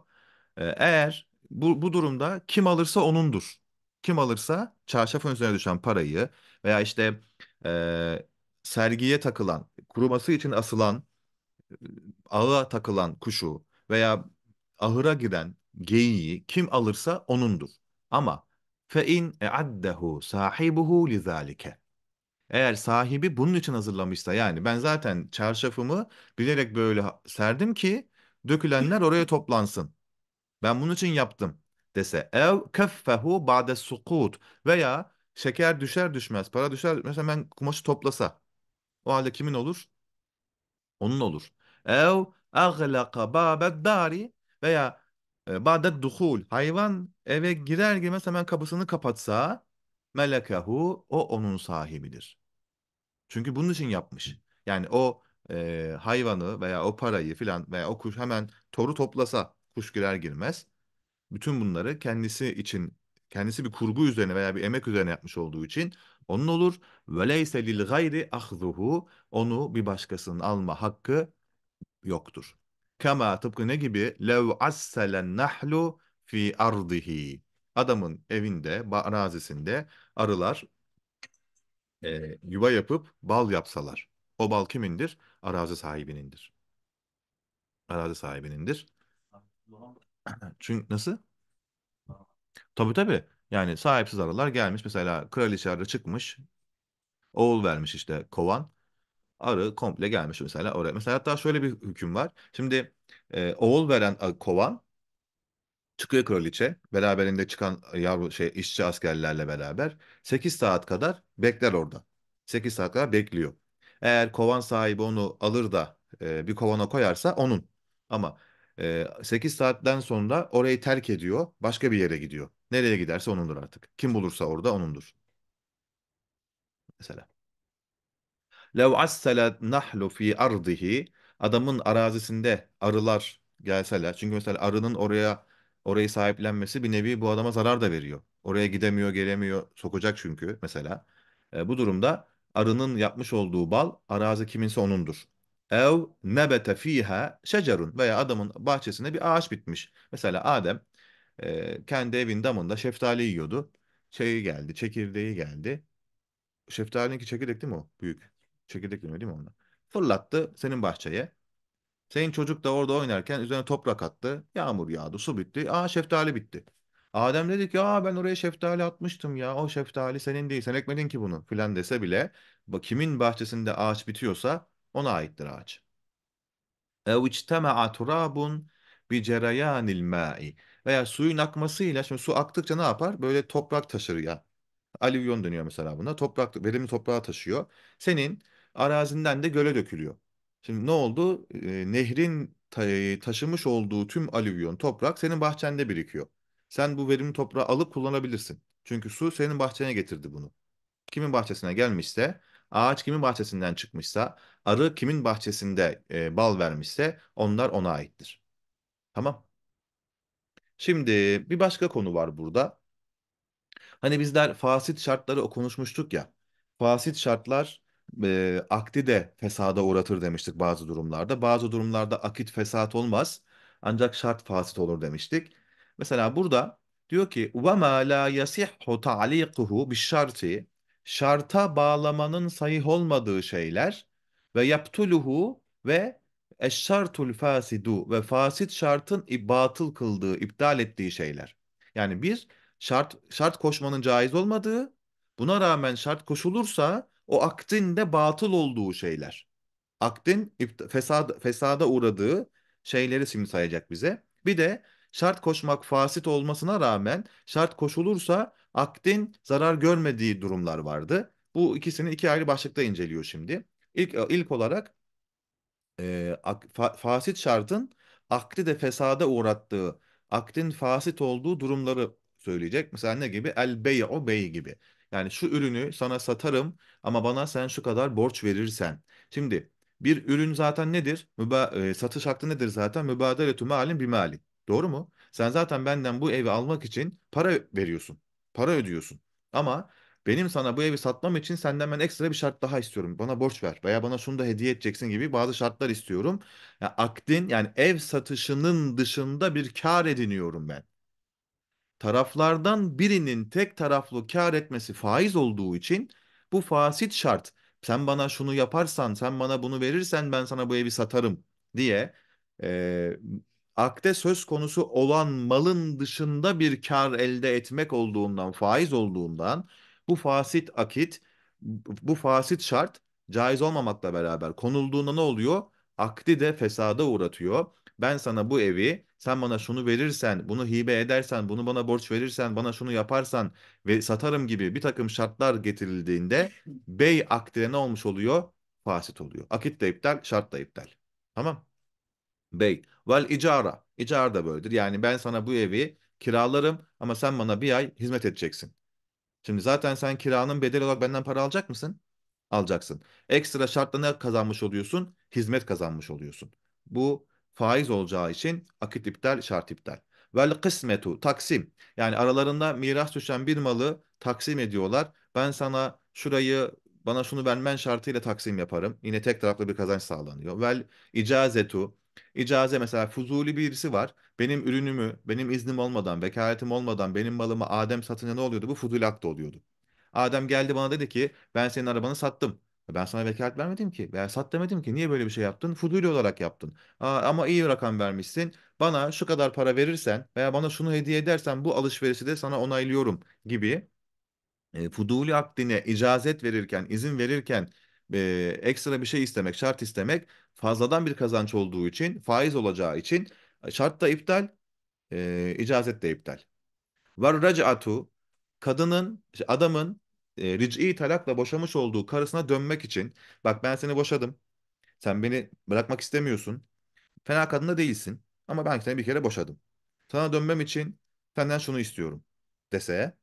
Ee, eğer bu, bu durumda kim alırsa onundur. Kim alırsa çarşafın üzerine düşen parayı veya işte e, sergiye takılan, kuruması için asılan, e, ağa takılan kuşu veya ahıra giren geyiği kim alırsa onundur. Ama fe in addehu sahibuhu lizalike. Eğer sahibi bunun için hazırlamışsa yani ben zaten çarşafımı bilerek böyle serdim ki dökülenler oraya toplansın. Ben bunun için yaptım dese ev keffehu ba'de sukut veya şeker düşer düşmez para düşer mesela hemen kumaşı toplasa o halde kimin olur? Onun olur. Ev aglaka babed dari veya ee, ba'da duhul. Hayvan eve girer girmez hemen kapısını kapatsa melekahu o onun sahibidir. Çünkü bunun için yapmış. Yani o e, hayvanı veya o parayı filan veya o kuş hemen toru toplasa kuş girer girmez. Bütün bunları kendisi için kendisi bir kurgu üzerine veya bir emek üzerine yapmış olduğu için onun olur. Veleyse leyse lil gayri ahzuhu onu bir başkasının alma hakkı yoktur. Kema tıpkı ne gibi? Lev asselen nahlu fi ardihi. Adamın evinde, arazisinde arılar e, yuva yapıp bal yapsalar. O bal kimindir? Arazi sahibinindir. Arazi sahibinindir. Çünkü nasıl? Tabii tabii. Yani sahipsiz arılar gelmiş. Mesela kraliçe arı çıkmış. Oğul vermiş işte kovan arı komple gelmiş mesela oraya. Mesela hatta şöyle bir hüküm var. Şimdi e, oğul veren kovan çıkıyor kraliçe. Beraberinde çıkan e, yavru şey işçi askerlerle beraber 8 saat kadar bekler orada. 8 saat kadar bekliyor. Eğer kovan sahibi onu alır da e, bir kovana koyarsa onun. Ama e, 8 saatten sonra orayı terk ediyor, başka bir yere gidiyor. Nereye giderse onundur artık. Kim bulursa orada onundur. Mesela. Lev asselet nahlu fi ardihi adamın arazisinde arılar gelseler. Çünkü mesela arının oraya orayı sahiplenmesi bir nevi bu adama zarar da veriyor. Oraya gidemiyor, gelemiyor, sokacak çünkü mesela. E, bu durumda arının yapmış olduğu bal arazi kiminse onundur. Ev nebete fiha şecerun veya adamın bahçesinde bir ağaç bitmiş. Mesela Adem e, kendi evin damında şeftali yiyordu. şey geldi, çekirdeği geldi. Şeftalinin ki çekirdek değil mi o? Büyük. Çekirdek dönüyor değil mi onlar? Fırlattı senin bahçeye. Senin çocuk da orada oynarken üzerine toprak attı. Yağmur yağdı, su bitti. Aa şeftali bitti. Adem dedi ki aa ben oraya şeftali atmıştım ya. O şeftali senin değil. Sen ekmedin ki bunu filan dese bile bak kimin bahçesinde ağaç bitiyorsa ona aittir ağaç. Ev içtema'a turabun bi cereyanil ma'i. Veya suyun akmasıyla şimdi su aktıkça ne yapar? Böyle toprak taşır ya. Alüvyon dönüyor mesela bunda Toprak, verimli toprağa taşıyor. Senin arazinden de göle dökülüyor. Şimdi ne oldu? E, nehrin ta taşımış olduğu tüm alüvyon toprak senin bahçende birikiyor. Sen bu verimli toprağı alıp kullanabilirsin. Çünkü su senin bahçene getirdi bunu. Kimin bahçesine gelmişse, ağaç kimin bahçesinden çıkmışsa, arı kimin bahçesinde e, bal vermişse onlar ona aittir. Tamam. Şimdi bir başka konu var burada. Hani bizler fasit şartları konuşmuştuk ya. Fasit şartlar e, akdi de fesada uğratır demiştik bazı durumlarda. Bazı durumlarda akit fesat olmaz ancak şart fasit olur demiştik. Mesela burada diyor ki وَمَا لَا يَسِحُّ تَعْلِيقُهُ بِالشَّرْتِ Şarta bağlamanın sahih olmadığı şeyler ve yaptuluhu ve eşşartul fasidu ve fasit şartın batıl kıldığı, iptal ettiği şeyler. Yani bir, şart şart koşmanın caiz olmadığı, buna rağmen şart koşulursa o aktin de batıl olduğu şeyler. aktin fesada, fesada uğradığı şeyleri şimdi sayacak bize. Bir de şart koşmak fasit olmasına rağmen şart koşulursa aktin zarar görmediği durumlar vardı. Bu ikisini iki ayrı başlıkta inceliyor şimdi. İlk, ilk olarak e, ak, fa, fasit şartın akdi de fesada uğrattığı, akdin fasit olduğu durumları söyleyecek. Mesela ne gibi? El bey'u bey gibi. Yani şu ürünü sana satarım ama bana sen şu kadar borç verirsen. Şimdi bir ürün zaten nedir? Müba e, satış hakkı nedir zaten? Mübadele malin bir mali. Doğru mu? Sen zaten benden bu evi almak için para veriyorsun. Para ödüyorsun. Ama benim sana bu evi satmam için senden ben ekstra bir şart daha istiyorum. Bana borç ver veya bana şunu da hediye edeceksin gibi bazı şartlar istiyorum. Yani akdin yani ev satışının dışında bir kar ediniyorum ben taraflardan birinin tek taraflı kar etmesi faiz olduğu için bu fasit şart. Sen bana şunu yaparsan, sen bana bunu verirsen ben sana bu evi satarım diye e, akde söz konusu olan malın dışında bir kar elde etmek olduğundan, faiz olduğundan bu fasit akit, bu fasit şart caiz olmamakla beraber konulduğunda ne oluyor? Akdi de fesada uğratıyor. Ben sana bu evi sen bana şunu verirsen, bunu hibe edersen, bunu bana borç verirsen, bana şunu yaparsan ve satarım gibi bir takım şartlar getirildiğinde bey akdine ne olmuş oluyor? Fasit oluyor. Akit de iptal, şart da iptal. Tamam. Bey. Vel icara. İcara da böyledir. Yani ben sana bu evi kiralarım ama sen bana bir ay hizmet edeceksin. Şimdi zaten sen kiranın bedeli olarak benden para alacak mısın? Alacaksın. Ekstra şartla ne kazanmış oluyorsun? Hizmet kazanmış oluyorsun. Bu faiz olacağı için akit iptal, şart iptal. Vel kısmetu taksim. Yani aralarında miras düşen bir malı taksim ediyorlar. Ben sana şurayı bana şunu vermen şartıyla taksim yaparım. Yine tek taraflı bir kazanç sağlanıyor. Vel icazetu. İcaze mesela fuzuli birisi var. Benim ürünümü, benim iznim olmadan, vekaletim olmadan benim malımı Adem satınca ne oluyordu? Bu fuzul da oluyordu. Adem geldi bana dedi ki ben senin arabanı sattım. Ben sana vekalet vermedim ki veya sat demedim ki. Niye böyle bir şey yaptın? Fuduli olarak yaptın. Aa, ama iyi rakam vermişsin. Bana şu kadar para verirsen veya bana şunu hediye edersen bu alışverişi de sana onaylıyorum gibi e, fuduli akdine icazet verirken, izin verirken e, ekstra bir şey istemek, şart istemek fazladan bir kazanç olduğu için, faiz olacağı için e, şart da iptal, e, icazet de iptal. Var racatu kadının, adamın e, ric'i talakla boşamış olduğu karısına dönmek için bak ben seni boşadım. Sen beni bırakmak istemiyorsun. Fena kadın da değilsin ama ben seni bir kere boşadım. Sana dönmem için senden şunu istiyorum dese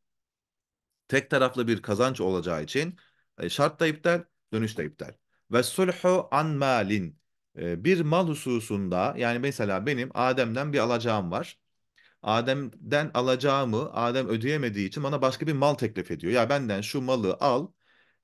tek taraflı bir kazanç olacağı için e, şart da iptal, dönüş de iptal. Ve sulhu an malin. E, bir mal hususunda yani mesela benim Adem'den bir alacağım var. Adem'den alacağımı Adem ödeyemediği için bana başka bir mal teklif ediyor. Ya benden şu malı al,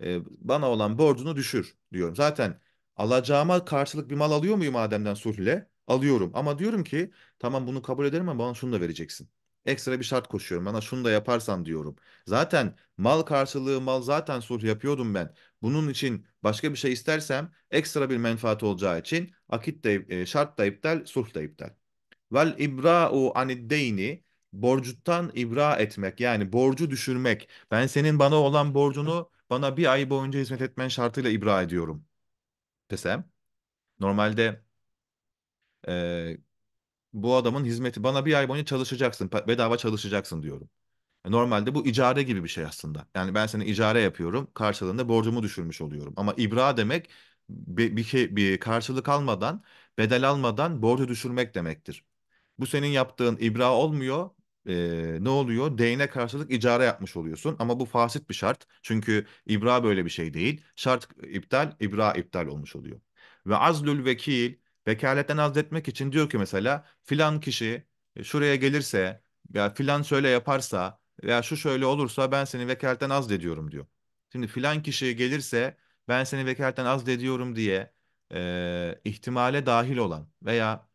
e, bana olan borcunu düşür diyorum. Zaten alacağıma karşılık bir mal alıyor muyum Adem'den sulhle? Alıyorum ama diyorum ki tamam bunu kabul ederim ama bana şunu da vereceksin. Ekstra bir şart koşuyorum. Bana şunu da yaparsan diyorum. Zaten mal karşılığı mal zaten sulh yapıyordum ben. Bunun için başka bir şey istersem ekstra bir menfaat olacağı için akit de e, şart da iptal, sulh da iptal. Vel ibra'u aniddeyni borcuttan ibra etmek yani borcu düşürmek. Ben senin bana olan borcunu bana bir ay boyunca hizmet etmen şartıyla ibra ediyorum desem. Normalde e, bu adamın hizmeti bana bir ay boyunca çalışacaksın bedava çalışacaksın diyorum. E, normalde bu icare gibi bir şey aslında. Yani ben seni icare yapıyorum karşılığında borcumu düşürmüş oluyorum. Ama ibra demek bir, bir, şey, bir karşılık almadan bedel almadan borcu düşürmek demektir. Bu senin yaptığın ibra olmuyor. Ee, ne oluyor? Değine karşılık icara yapmış oluyorsun. Ama bu fasit bir şart. Çünkü ibra böyle bir şey değil. Şart iptal, ibra iptal olmuş oluyor. Ve azlül vekil, vekaletten azletmek için diyor ki mesela filan kişi e, şuraya gelirse ya filan şöyle yaparsa veya şu şöyle olursa ben seni vekaletten azlediyorum diyor. Şimdi filan kişi gelirse ben seni vekaletten azlediyorum diye e, ihtimale dahil olan veya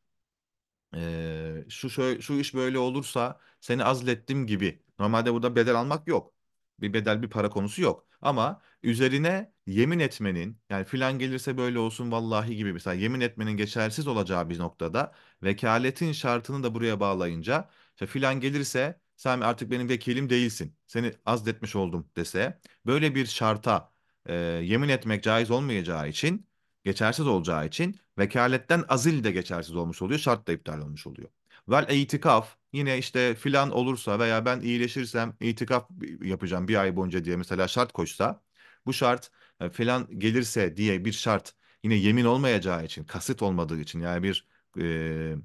ee, şu şöyle, şu iş böyle olursa seni azlettim gibi. Normalde burada bedel almak yok. Bir bedel bir para konusu yok. Ama üzerine yemin etmenin yani filan gelirse böyle olsun vallahi gibi mesela yemin etmenin geçersiz olacağı bir noktada vekaletin şartını da buraya bağlayınca işte filan gelirse sen artık benim vekilim değilsin. Seni azletmiş oldum dese böyle bir şarta e, yemin etmek caiz olmayacağı için geçersiz olacağı için Vekaletten azil de geçersiz olmuş oluyor, şart da iptal olmuş oluyor. Vel itikaf yine işte filan olursa veya ben iyileşirsem itikaf yapacağım bir ay boyunca diye mesela şart koşsa bu şart e, filan gelirse diye bir şart yine yemin olmayacağı için kasıt olmadığı için yani bir e,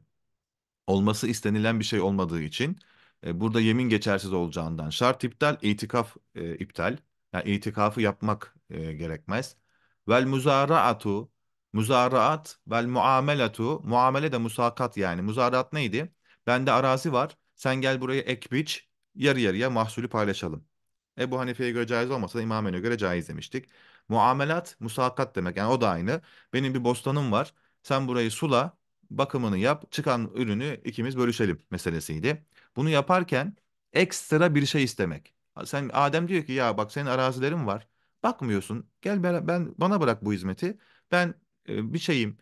olması istenilen bir şey olmadığı için e, burada yemin geçersiz olacağından şart iptal itikaf e, iptal yani itikafı yapmak e, gerekmez. Vel muzaraatu Muzaraat vel muamelatu. Muamele de musakat yani. Muzaraat neydi? Bende arazi var. Sen gel buraya ek biç. Yarı yarıya mahsulü paylaşalım. Ebu Hanife'ye göre caiz olmasa da İmam göre caiz demiştik. Muamelat musakat demek. Yani o da aynı. Benim bir bostanım var. Sen burayı sula, bakımını yap, çıkan ürünü ikimiz bölüşelim meselesiydi. Bunu yaparken ekstra bir şey istemek. Sen Adem diyor ki ya bak senin arazilerin var. Bakmıyorsun. Gel ben, ben bana bırak bu hizmeti. Ben bir biçeyim,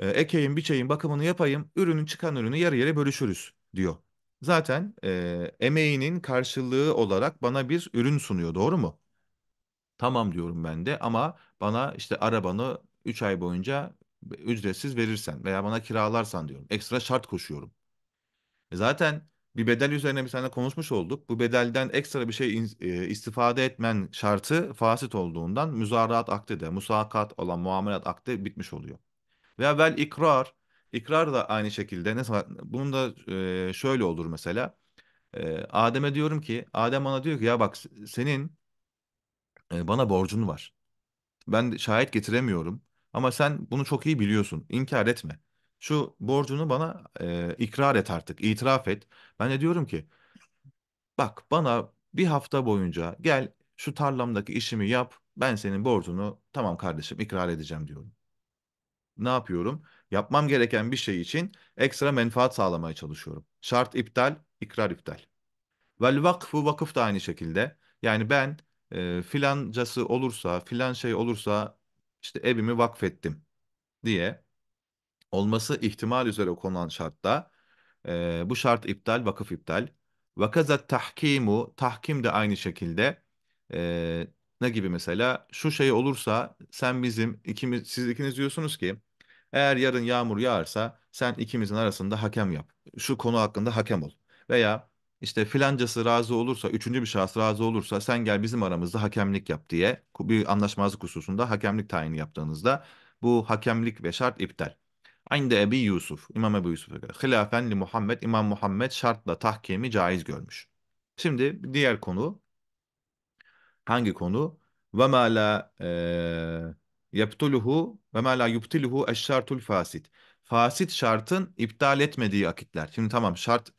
e, bir biçeyim, e, bakımını yapayım, ürünün çıkan ürünü yarı yarı bölüşürüz diyor. Zaten e, emeğinin karşılığı olarak bana bir ürün sunuyor, doğru mu? Tamam diyorum ben de ama bana işte arabanı 3 ay boyunca ücretsiz verirsen veya bana kiralarsan diyorum. Ekstra şart koşuyorum. E, zaten bir bedel üzerine bir seninle konuşmuş olduk. Bu bedelden ekstra bir şey e, istifade etmen şartı fasit olduğundan müzaraat akdi de, musakat olan muamelat akdi bitmiş oluyor. Ve vel ikrar, ikrar da aynı şekilde. Mesela bunun da e, şöyle olur mesela. E, Adem'e diyorum ki, Adem bana diyor ki ya bak senin bana borcun var. Ben şahit getiremiyorum ama sen bunu çok iyi biliyorsun. İnkar etme şu borcunu bana e, ikrar et artık, itiraf et. Ben de diyorum ki bak bana bir hafta boyunca gel şu tarlamdaki işimi yap. Ben senin borcunu tamam kardeşim ikrar edeceğim diyorum. Ne yapıyorum? Yapmam gereken bir şey için ekstra menfaat sağlamaya çalışıyorum. Şart iptal, ikrar iptal. Vel vakfu vakıf da aynı şekilde. Yani ben e, filancası olursa, filan şey olursa işte evimi vakfettim diye olması ihtimal üzere konulan şartta e, bu şart iptal, vakıf iptal. Vakaza tahkimu, tahkim de aynı şekilde e, ne gibi mesela şu şey olursa sen bizim ikimiz siz ikiniz diyorsunuz ki eğer yarın yağmur yağarsa sen ikimizin arasında hakem yap. Şu konu hakkında hakem ol. Veya işte filancası razı olursa, üçüncü bir şahıs razı olursa sen gel bizim aramızda hakemlik yap diye bir anlaşmazlık hususunda hakemlik tayini yaptığınızda bu hakemlik ve şart iptal. Aynı Ebi Yusuf, İmam Ebu Yusuf'a göre. Hilafen li Muhammed, İmam Muhammed şartla tahkimi caiz görmüş. Şimdi diğer konu, hangi konu? Ve ma la e, yaptuluhu ve ma la yuptiluhu eşşartul fasit. Fasit şartın iptal etmediği akitler. Şimdi tamam şart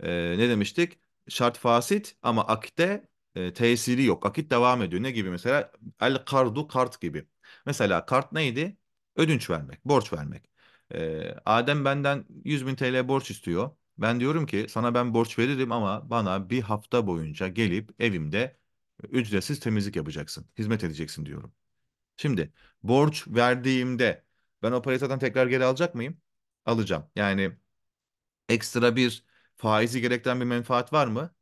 e, ne demiştik? Şart fasit ama akitte e, tesiri yok. Akit devam ediyor. Ne gibi mesela? El kardu kart gibi. Mesela kart neydi? Ödünç vermek, borç vermek. E, Adem benden 100 bin TL borç istiyor. Ben diyorum ki sana ben borç veririm ama bana bir hafta boyunca gelip evimde ücretsiz temizlik yapacaksın. Hizmet edeceksin diyorum. Şimdi borç verdiğimde ben o parayı zaten tekrar geri alacak mıyım? Alacağım. Yani ekstra bir faizi gerektiren bir menfaat var mı?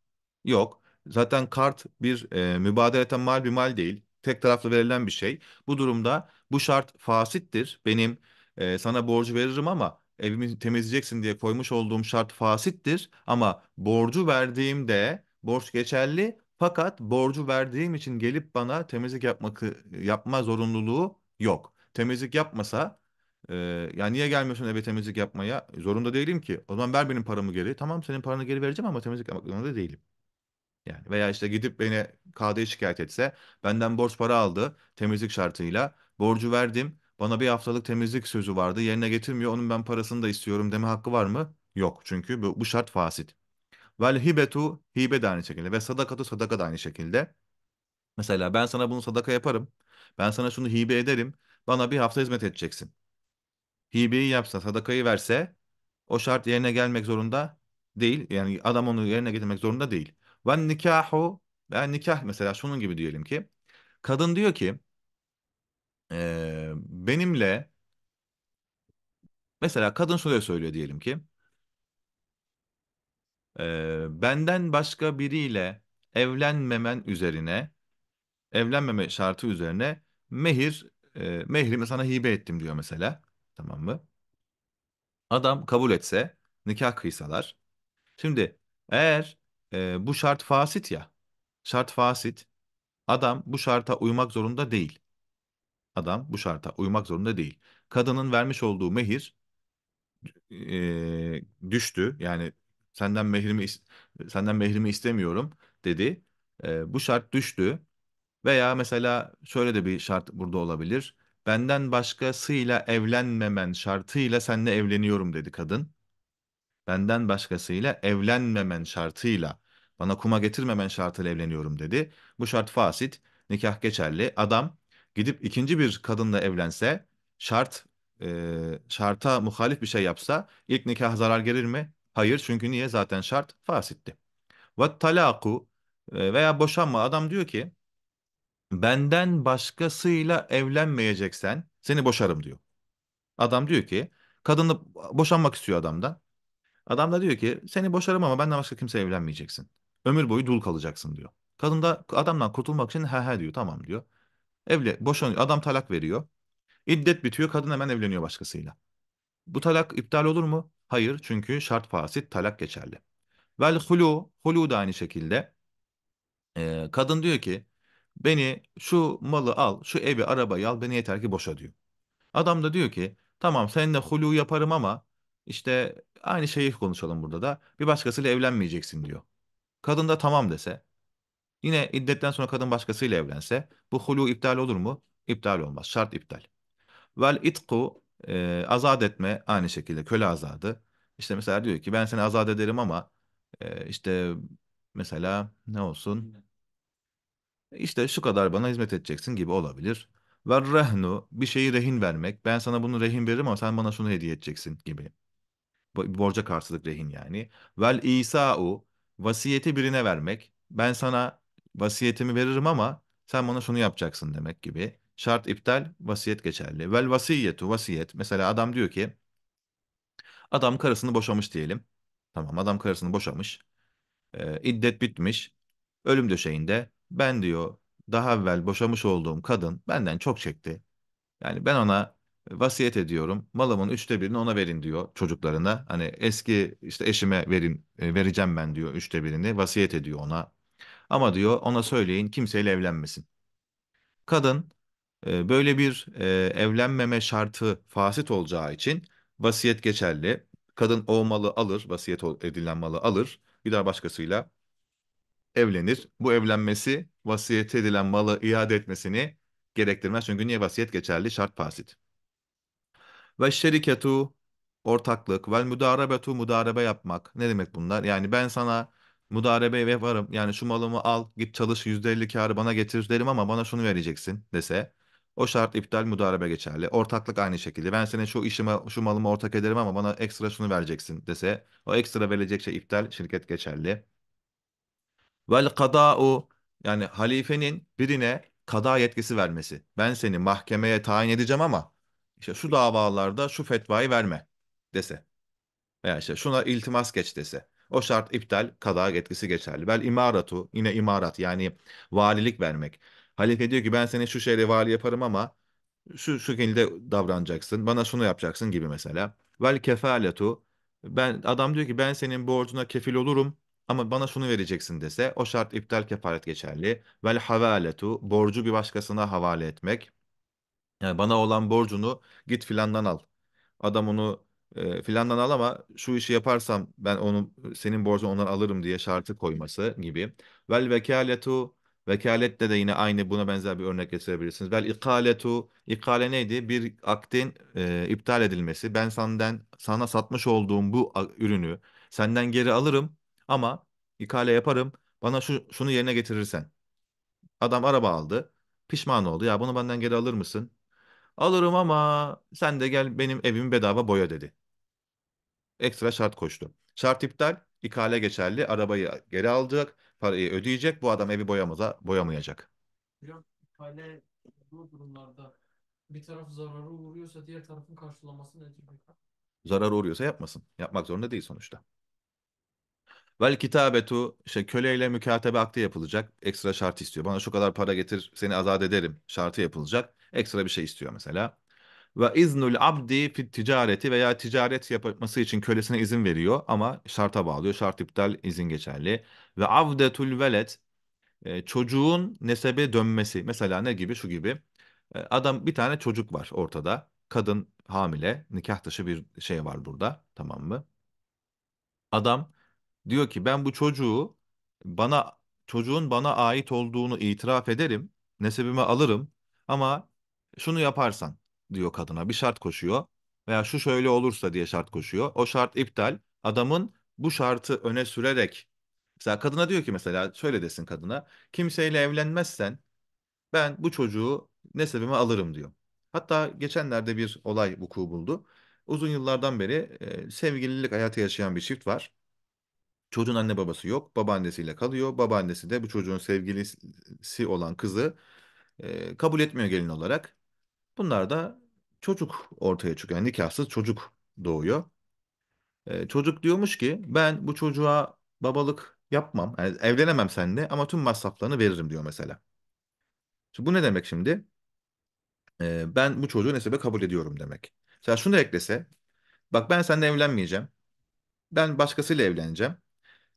Yok. Zaten kart bir e, mübadeleten mal bir mal değil. Tek taraflı verilen bir şey. Bu durumda bu şart fasittir. Benim e, sana borcu veririm ama evimi temizleyeceksin diye koymuş olduğum şart fasittir. Ama borcu verdiğimde borç geçerli fakat borcu verdiğim için gelip bana temizlik yapmak yapma zorunluluğu yok. Temizlik yapmasa e, ya niye gelmiyorsun eve temizlik yapmaya? Zorunda değilim ki. O zaman ver benim paramı geri. Tamam senin paranı geri vereceğim ama temizlik yapmak zorunda değilim. Yani veya işte gidip beni KD'ye şikayet etse benden borç para aldı temizlik şartıyla borcu verdim bana bir haftalık temizlik sözü vardı. Yerine getirmiyor. Onun ben parasını da istiyorum deme hakkı var mı? Yok. Çünkü bu, bu şart fasit. Vel hibetu hibe de aynı şekilde. Ve sadakatu sadaka da aynı şekilde. Mesela ben sana bunu sadaka yaparım. Ben sana şunu hibe ederim. Bana bir hafta hizmet edeceksin. Hibeyi yapsa, sadakayı verse o şart yerine gelmek zorunda değil. Yani adam onu yerine getirmek zorunda değil. Ve nikahu ben nikah mesela şunun gibi diyelim ki. Kadın diyor ki ee, benimle mesela kadın şöyle söylüyor diyelim ki "Ee, benden başka biriyle evlenmemen üzerine evlenmeme şartı üzerine mehir e, mehrimi sana hibe ettim diyor mesela tamam mı? Adam kabul etse nikah kıysalar. Şimdi eğer e, bu şart fasit ya şart fasit adam bu şarta uymak zorunda değil. Adam bu şarta uymak zorunda değil. Kadının vermiş olduğu mehir e, düştü. Yani senden mehrimi senden mehrimi istemiyorum dedi. E, bu şart düştü. Veya mesela şöyle de bir şart burada olabilir. Benden başkasıyla evlenmemen şartıyla seninle evleniyorum dedi kadın. Benden başkasıyla evlenmemen şartıyla, bana kuma getirmemen şartıyla evleniyorum dedi. Bu şart fasit, nikah geçerli. Adam gidip ikinci bir kadınla evlense şart e, şarta muhalif bir şey yapsa ilk nikah zarar gelir mi? Hayır çünkü niye zaten şart fasitti. Ve talaku e, veya boşanma adam diyor ki benden başkasıyla evlenmeyeceksen seni boşarım diyor. Adam diyor ki kadını boşanmak istiyor adamdan. Adam da diyor ki seni boşarım ama benden başka kimse evlenmeyeceksin. Ömür boyu dul kalacaksın diyor. Kadın da adamdan kurtulmak için he he diyor tamam diyor. Evli boşanıyor. Adam talak veriyor. İddet bitiyor. Kadın hemen evleniyor başkasıyla. Bu talak iptal olur mu? Hayır çünkü şart fasit talak geçerli. Vel hulu, hulu da aynı şekilde. Ee, kadın diyor ki beni şu malı al, şu evi arabayı al beni yeter ki boşa diyor. Adam da diyor ki tamam seninle hulu yaparım ama işte aynı şeyi konuşalım burada da bir başkasıyla evlenmeyeceksin diyor. Kadın da tamam dese Yine iddetten sonra kadın başkasıyla evlense bu hulu iptal olur mu? İptal olmaz. Şart iptal. Vel itku e, azat etme aynı şekilde köle azadı. İşte mesela diyor ki ben seni azat ederim ama e, işte mesela ne olsun? İşte şu kadar bana hizmet edeceksin gibi olabilir. Ve rehnu bir şeyi rehin vermek. Ben sana bunu rehin veririm ama sen bana şunu hediye edeceksin gibi. Borca karşılık rehin yani. Vel İsa'u vasiyeti birine vermek. Ben sana vasiyetimi veririm ama sen bana şunu yapacaksın demek gibi. Şart iptal, vasiyet geçerli. Vel vasiyetu, vasiyet. Mesela adam diyor ki, adam karısını boşamış diyelim. Tamam, adam karısını boşamış. E, iddet bitmiş. Ölüm döşeğinde ben diyor daha evvel boşamış olduğum kadın benden çok çekti. Yani ben ona vasiyet ediyorum. Malımın üçte birini ona verin diyor çocuklarına. Hani eski işte eşime verin, e, vereceğim ben diyor üçte birini. Vasiyet ediyor ona ama diyor ona söyleyin kimseyle evlenmesin. Kadın e, böyle bir e, evlenmeme şartı fasit olacağı için vasiyet geçerli. Kadın o malı alır, vasiyet edilen malı alır, gider başkasıyla evlenir. Bu evlenmesi vasiyet edilen malı iade etmesini gerektirmez. Çünkü niye vasiyet geçerli? Şart fasit. Ve şeriketu ortaklık, vel müdarebetu müdarebe yapmak. Ne demek bunlar? Yani ben sana Mudarebe yaparım, Yani şu malımı al, git çalış %50 karı bana getir derim ama bana şunu vereceksin dese. O şart iptal mudarebe geçerli. Ortaklık aynı şekilde. Ben senin şu işime, şu malımı ortak ederim ama bana ekstra şunu vereceksin dese. O ekstra verecek şey iptal, şirket geçerli. Vel kadâ'u yani halifenin birine kadâ yetkisi vermesi. Ben seni mahkemeye tayin edeceğim ama işte şu davalarda şu fetvayı verme dese. Veya işte şuna iltimas geç dese. O şart iptal, kadaa etkisi geçerli. Vel imaratu, yine imarat yani valilik vermek. Halife diyor ki ben seni şu şehre vali yaparım ama şu şu şekilde davranacaksın, bana şunu yapacaksın gibi mesela. Vel kefaletu, ben adam diyor ki ben senin borcuna kefil olurum ama bana şunu vereceksin dese o şart iptal kefaret geçerli. Vel havaletu, borcu bir başkasına havale etmek. Yani bana olan borcunu git filandan al. Adam onu filandan al ama şu işi yaparsam ben onu senin borcunu ondan alırım diye şartı koyması gibi. Vel vekaletu vekalette de yine aynı buna benzer bir örnek getirebilirsiniz. Vel ikaletu ikale neydi? Bir akdin e, iptal edilmesi. Ben senden sana satmış olduğum bu ürünü senden geri alırım ama ikale yaparım. Bana şu şunu yerine getirirsen. Adam araba aldı. Pişman oldu. Ya bunu benden geri alır mısın? Alırım ama sen de gel benim evimi bedava boya dedi ekstra şart koştu. Şart iptal, ikale geçerli, arabayı geri alacak, parayı ödeyecek, bu adam evi boyamaza, boyamayacak. Hocam ikale bu durumlarda bir taraf zararı uğruyorsa diğer tarafın karşılaması nedir? Zararı uğruyorsa yapmasın. Yapmak zorunda değil sonuçta. Vel kitabetu işte köleyle mükatebe akdi yapılacak. Ekstra şart istiyor. Bana şu kadar para getir seni azat ederim şartı yapılacak. Ekstra bir şey istiyor mesela ve iznul abdi fit ticareti veya ticaret yapması için kölesine izin veriyor ama şarta bağlıyor. Şart iptal izin geçerli. Ve avdetul velet e, çocuğun nesebe dönmesi. Mesela ne gibi? Şu gibi. E, adam bir tane çocuk var ortada. Kadın hamile. Nikah dışı bir şey var burada. Tamam mı? Adam diyor ki ben bu çocuğu bana çocuğun bana ait olduğunu itiraf ederim. Nesebime alırım. Ama şunu yaparsan diyor kadına. Bir şart koşuyor veya şu şöyle olursa diye şart koşuyor. O şart iptal. Adamın bu şartı öne sürerek mesela kadına diyor ki mesela şöyle desin kadına. Kimseyle evlenmezsen ben bu çocuğu ne nesebime alırım diyor. Hatta geçenlerde bir olay vuku buldu. Uzun yıllardan beri e, sevgililik hayatı yaşayan bir çift var. Çocuğun anne babası yok. Babaannesiyle kalıyor. Babaannesi de bu çocuğun sevgilisi olan kızı e, kabul etmiyor gelin olarak. Bunlar da çocuk ortaya çıkıyor. Yani nikahsız çocuk doğuyor. E, çocuk diyormuş ki ben bu çocuğa babalık yapmam. Yani evlenemem seninle ama tüm masraflarını veririm diyor mesela. Şimdi bu ne demek şimdi? E, ben bu çocuğu nesebe kabul ediyorum demek. Mesela şunu da eklese. Bak ben seninle evlenmeyeceğim. Ben başkasıyla evleneceğim.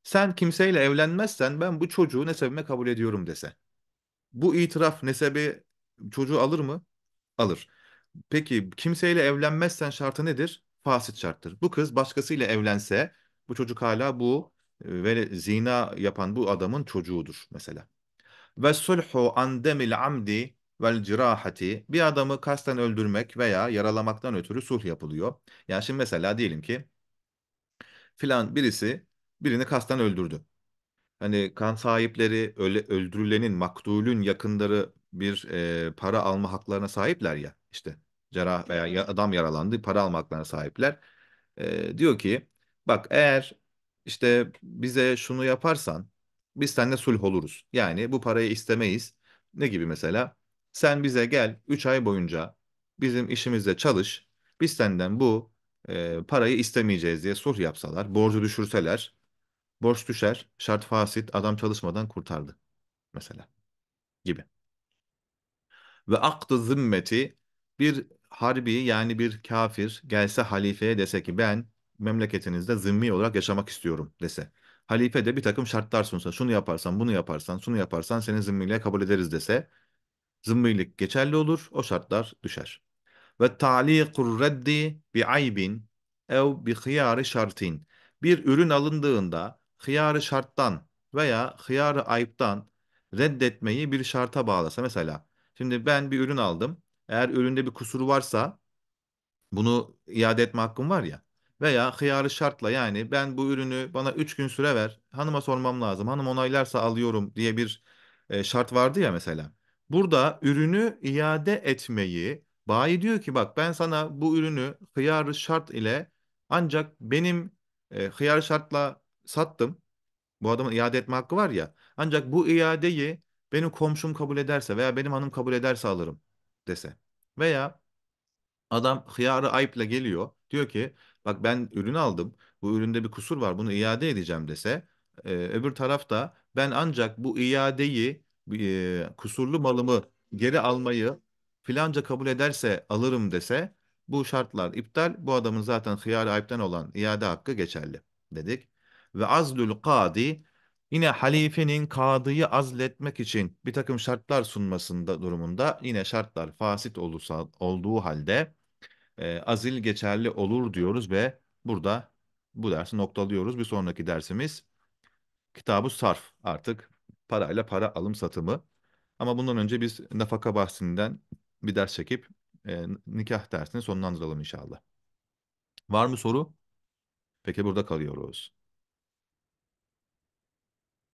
Sen kimseyle evlenmezsen ben bu çocuğu nesebime kabul ediyorum dese. Bu itiraf nesebi çocuğu alır mı? alır. Peki kimseyle evlenmezsen şartı nedir? Fasit şarttır. Bu kız başkasıyla evlense bu çocuk hala bu e, ve zina yapan bu adamın çocuğudur mesela. Ve sulhu andemil amdi vel cirahati bir adamı kasten öldürmek veya yaralamaktan ötürü sulh yapılıyor. Yani şimdi mesela diyelim ki filan birisi birini kasten öldürdü. Hani kan sahipleri, öle, öldürülenin, maktulün yakınları bir e, para alma haklarına sahipler ya işte cerrah veya adam yaralandı para alma haklarına sahipler. E, diyor ki bak eğer işte bize şunu yaparsan biz seninle sulh oluruz. Yani bu parayı istemeyiz. Ne gibi mesela? Sen bize gel 3 ay boyunca bizim işimizde çalış. Biz senden bu e, parayı istemeyeceğiz diye sulh yapsalar, borcu düşürseler, borç düşer, şart fasit, adam çalışmadan kurtardı mesela gibi. Ve akdı zimmeti bir harbi yani bir kafir gelse halifeye dese ki ben memleketinizde zimmi olarak yaşamak istiyorum dese. Halife de bir takım şartlar sunsa şunu yaparsan bunu yaparsan şunu yaparsan senin zimmiliğe kabul ederiz dese zimmilik geçerli olur o şartlar düşer. Ve ta'liqur reddi bi aybin ev bi hıyarı şartin. Bir ürün alındığında hıyarı şarttan veya hıyarı ayıptan reddetmeyi bir şarta bağlasa mesela Şimdi ben bir ürün aldım. Eğer üründe bir kusuru varsa bunu iade etme hakkım var ya. Veya hıyarı şartla yani ben bu ürünü bana 3 gün süre ver. Hanıma sormam lazım. Hanım onaylarsa alıyorum diye bir e, şart vardı ya mesela. Burada ürünü iade etmeyi bayi diyor ki bak ben sana bu ürünü hıyarı şart ile ancak benim e, hıyarı şartla sattım. Bu adamın iade etme hakkı var ya. Ancak bu iadeyi benim komşum kabul ederse veya benim hanım kabul ederse alırım dese. Veya adam hıyarı ayıpla geliyor. Diyor ki bak ben ürün aldım. Bu üründe bir kusur var. Bunu iade edeceğim dese. E, öbür taraf da ben ancak bu iadeyi e, kusurlu malımı geri almayı filanca kabul ederse alırım dese bu şartlar iptal. Bu adamın zaten hıyarı ayıptan olan iade hakkı geçerli dedik. Ve azlül kadi Yine halifenin kadıyı azletmek için bir takım şartlar sunmasında durumunda yine şartlar fasit olursa, olduğu halde e, azil geçerli olur diyoruz ve burada bu dersi noktalıyoruz. Bir sonraki dersimiz kitabı sarf artık parayla para alım satımı. Ama bundan önce biz nafaka bahsinden bir ders çekip e, nikah dersini sonlandıralım inşallah. Var mı soru? Peki burada kalıyoruz.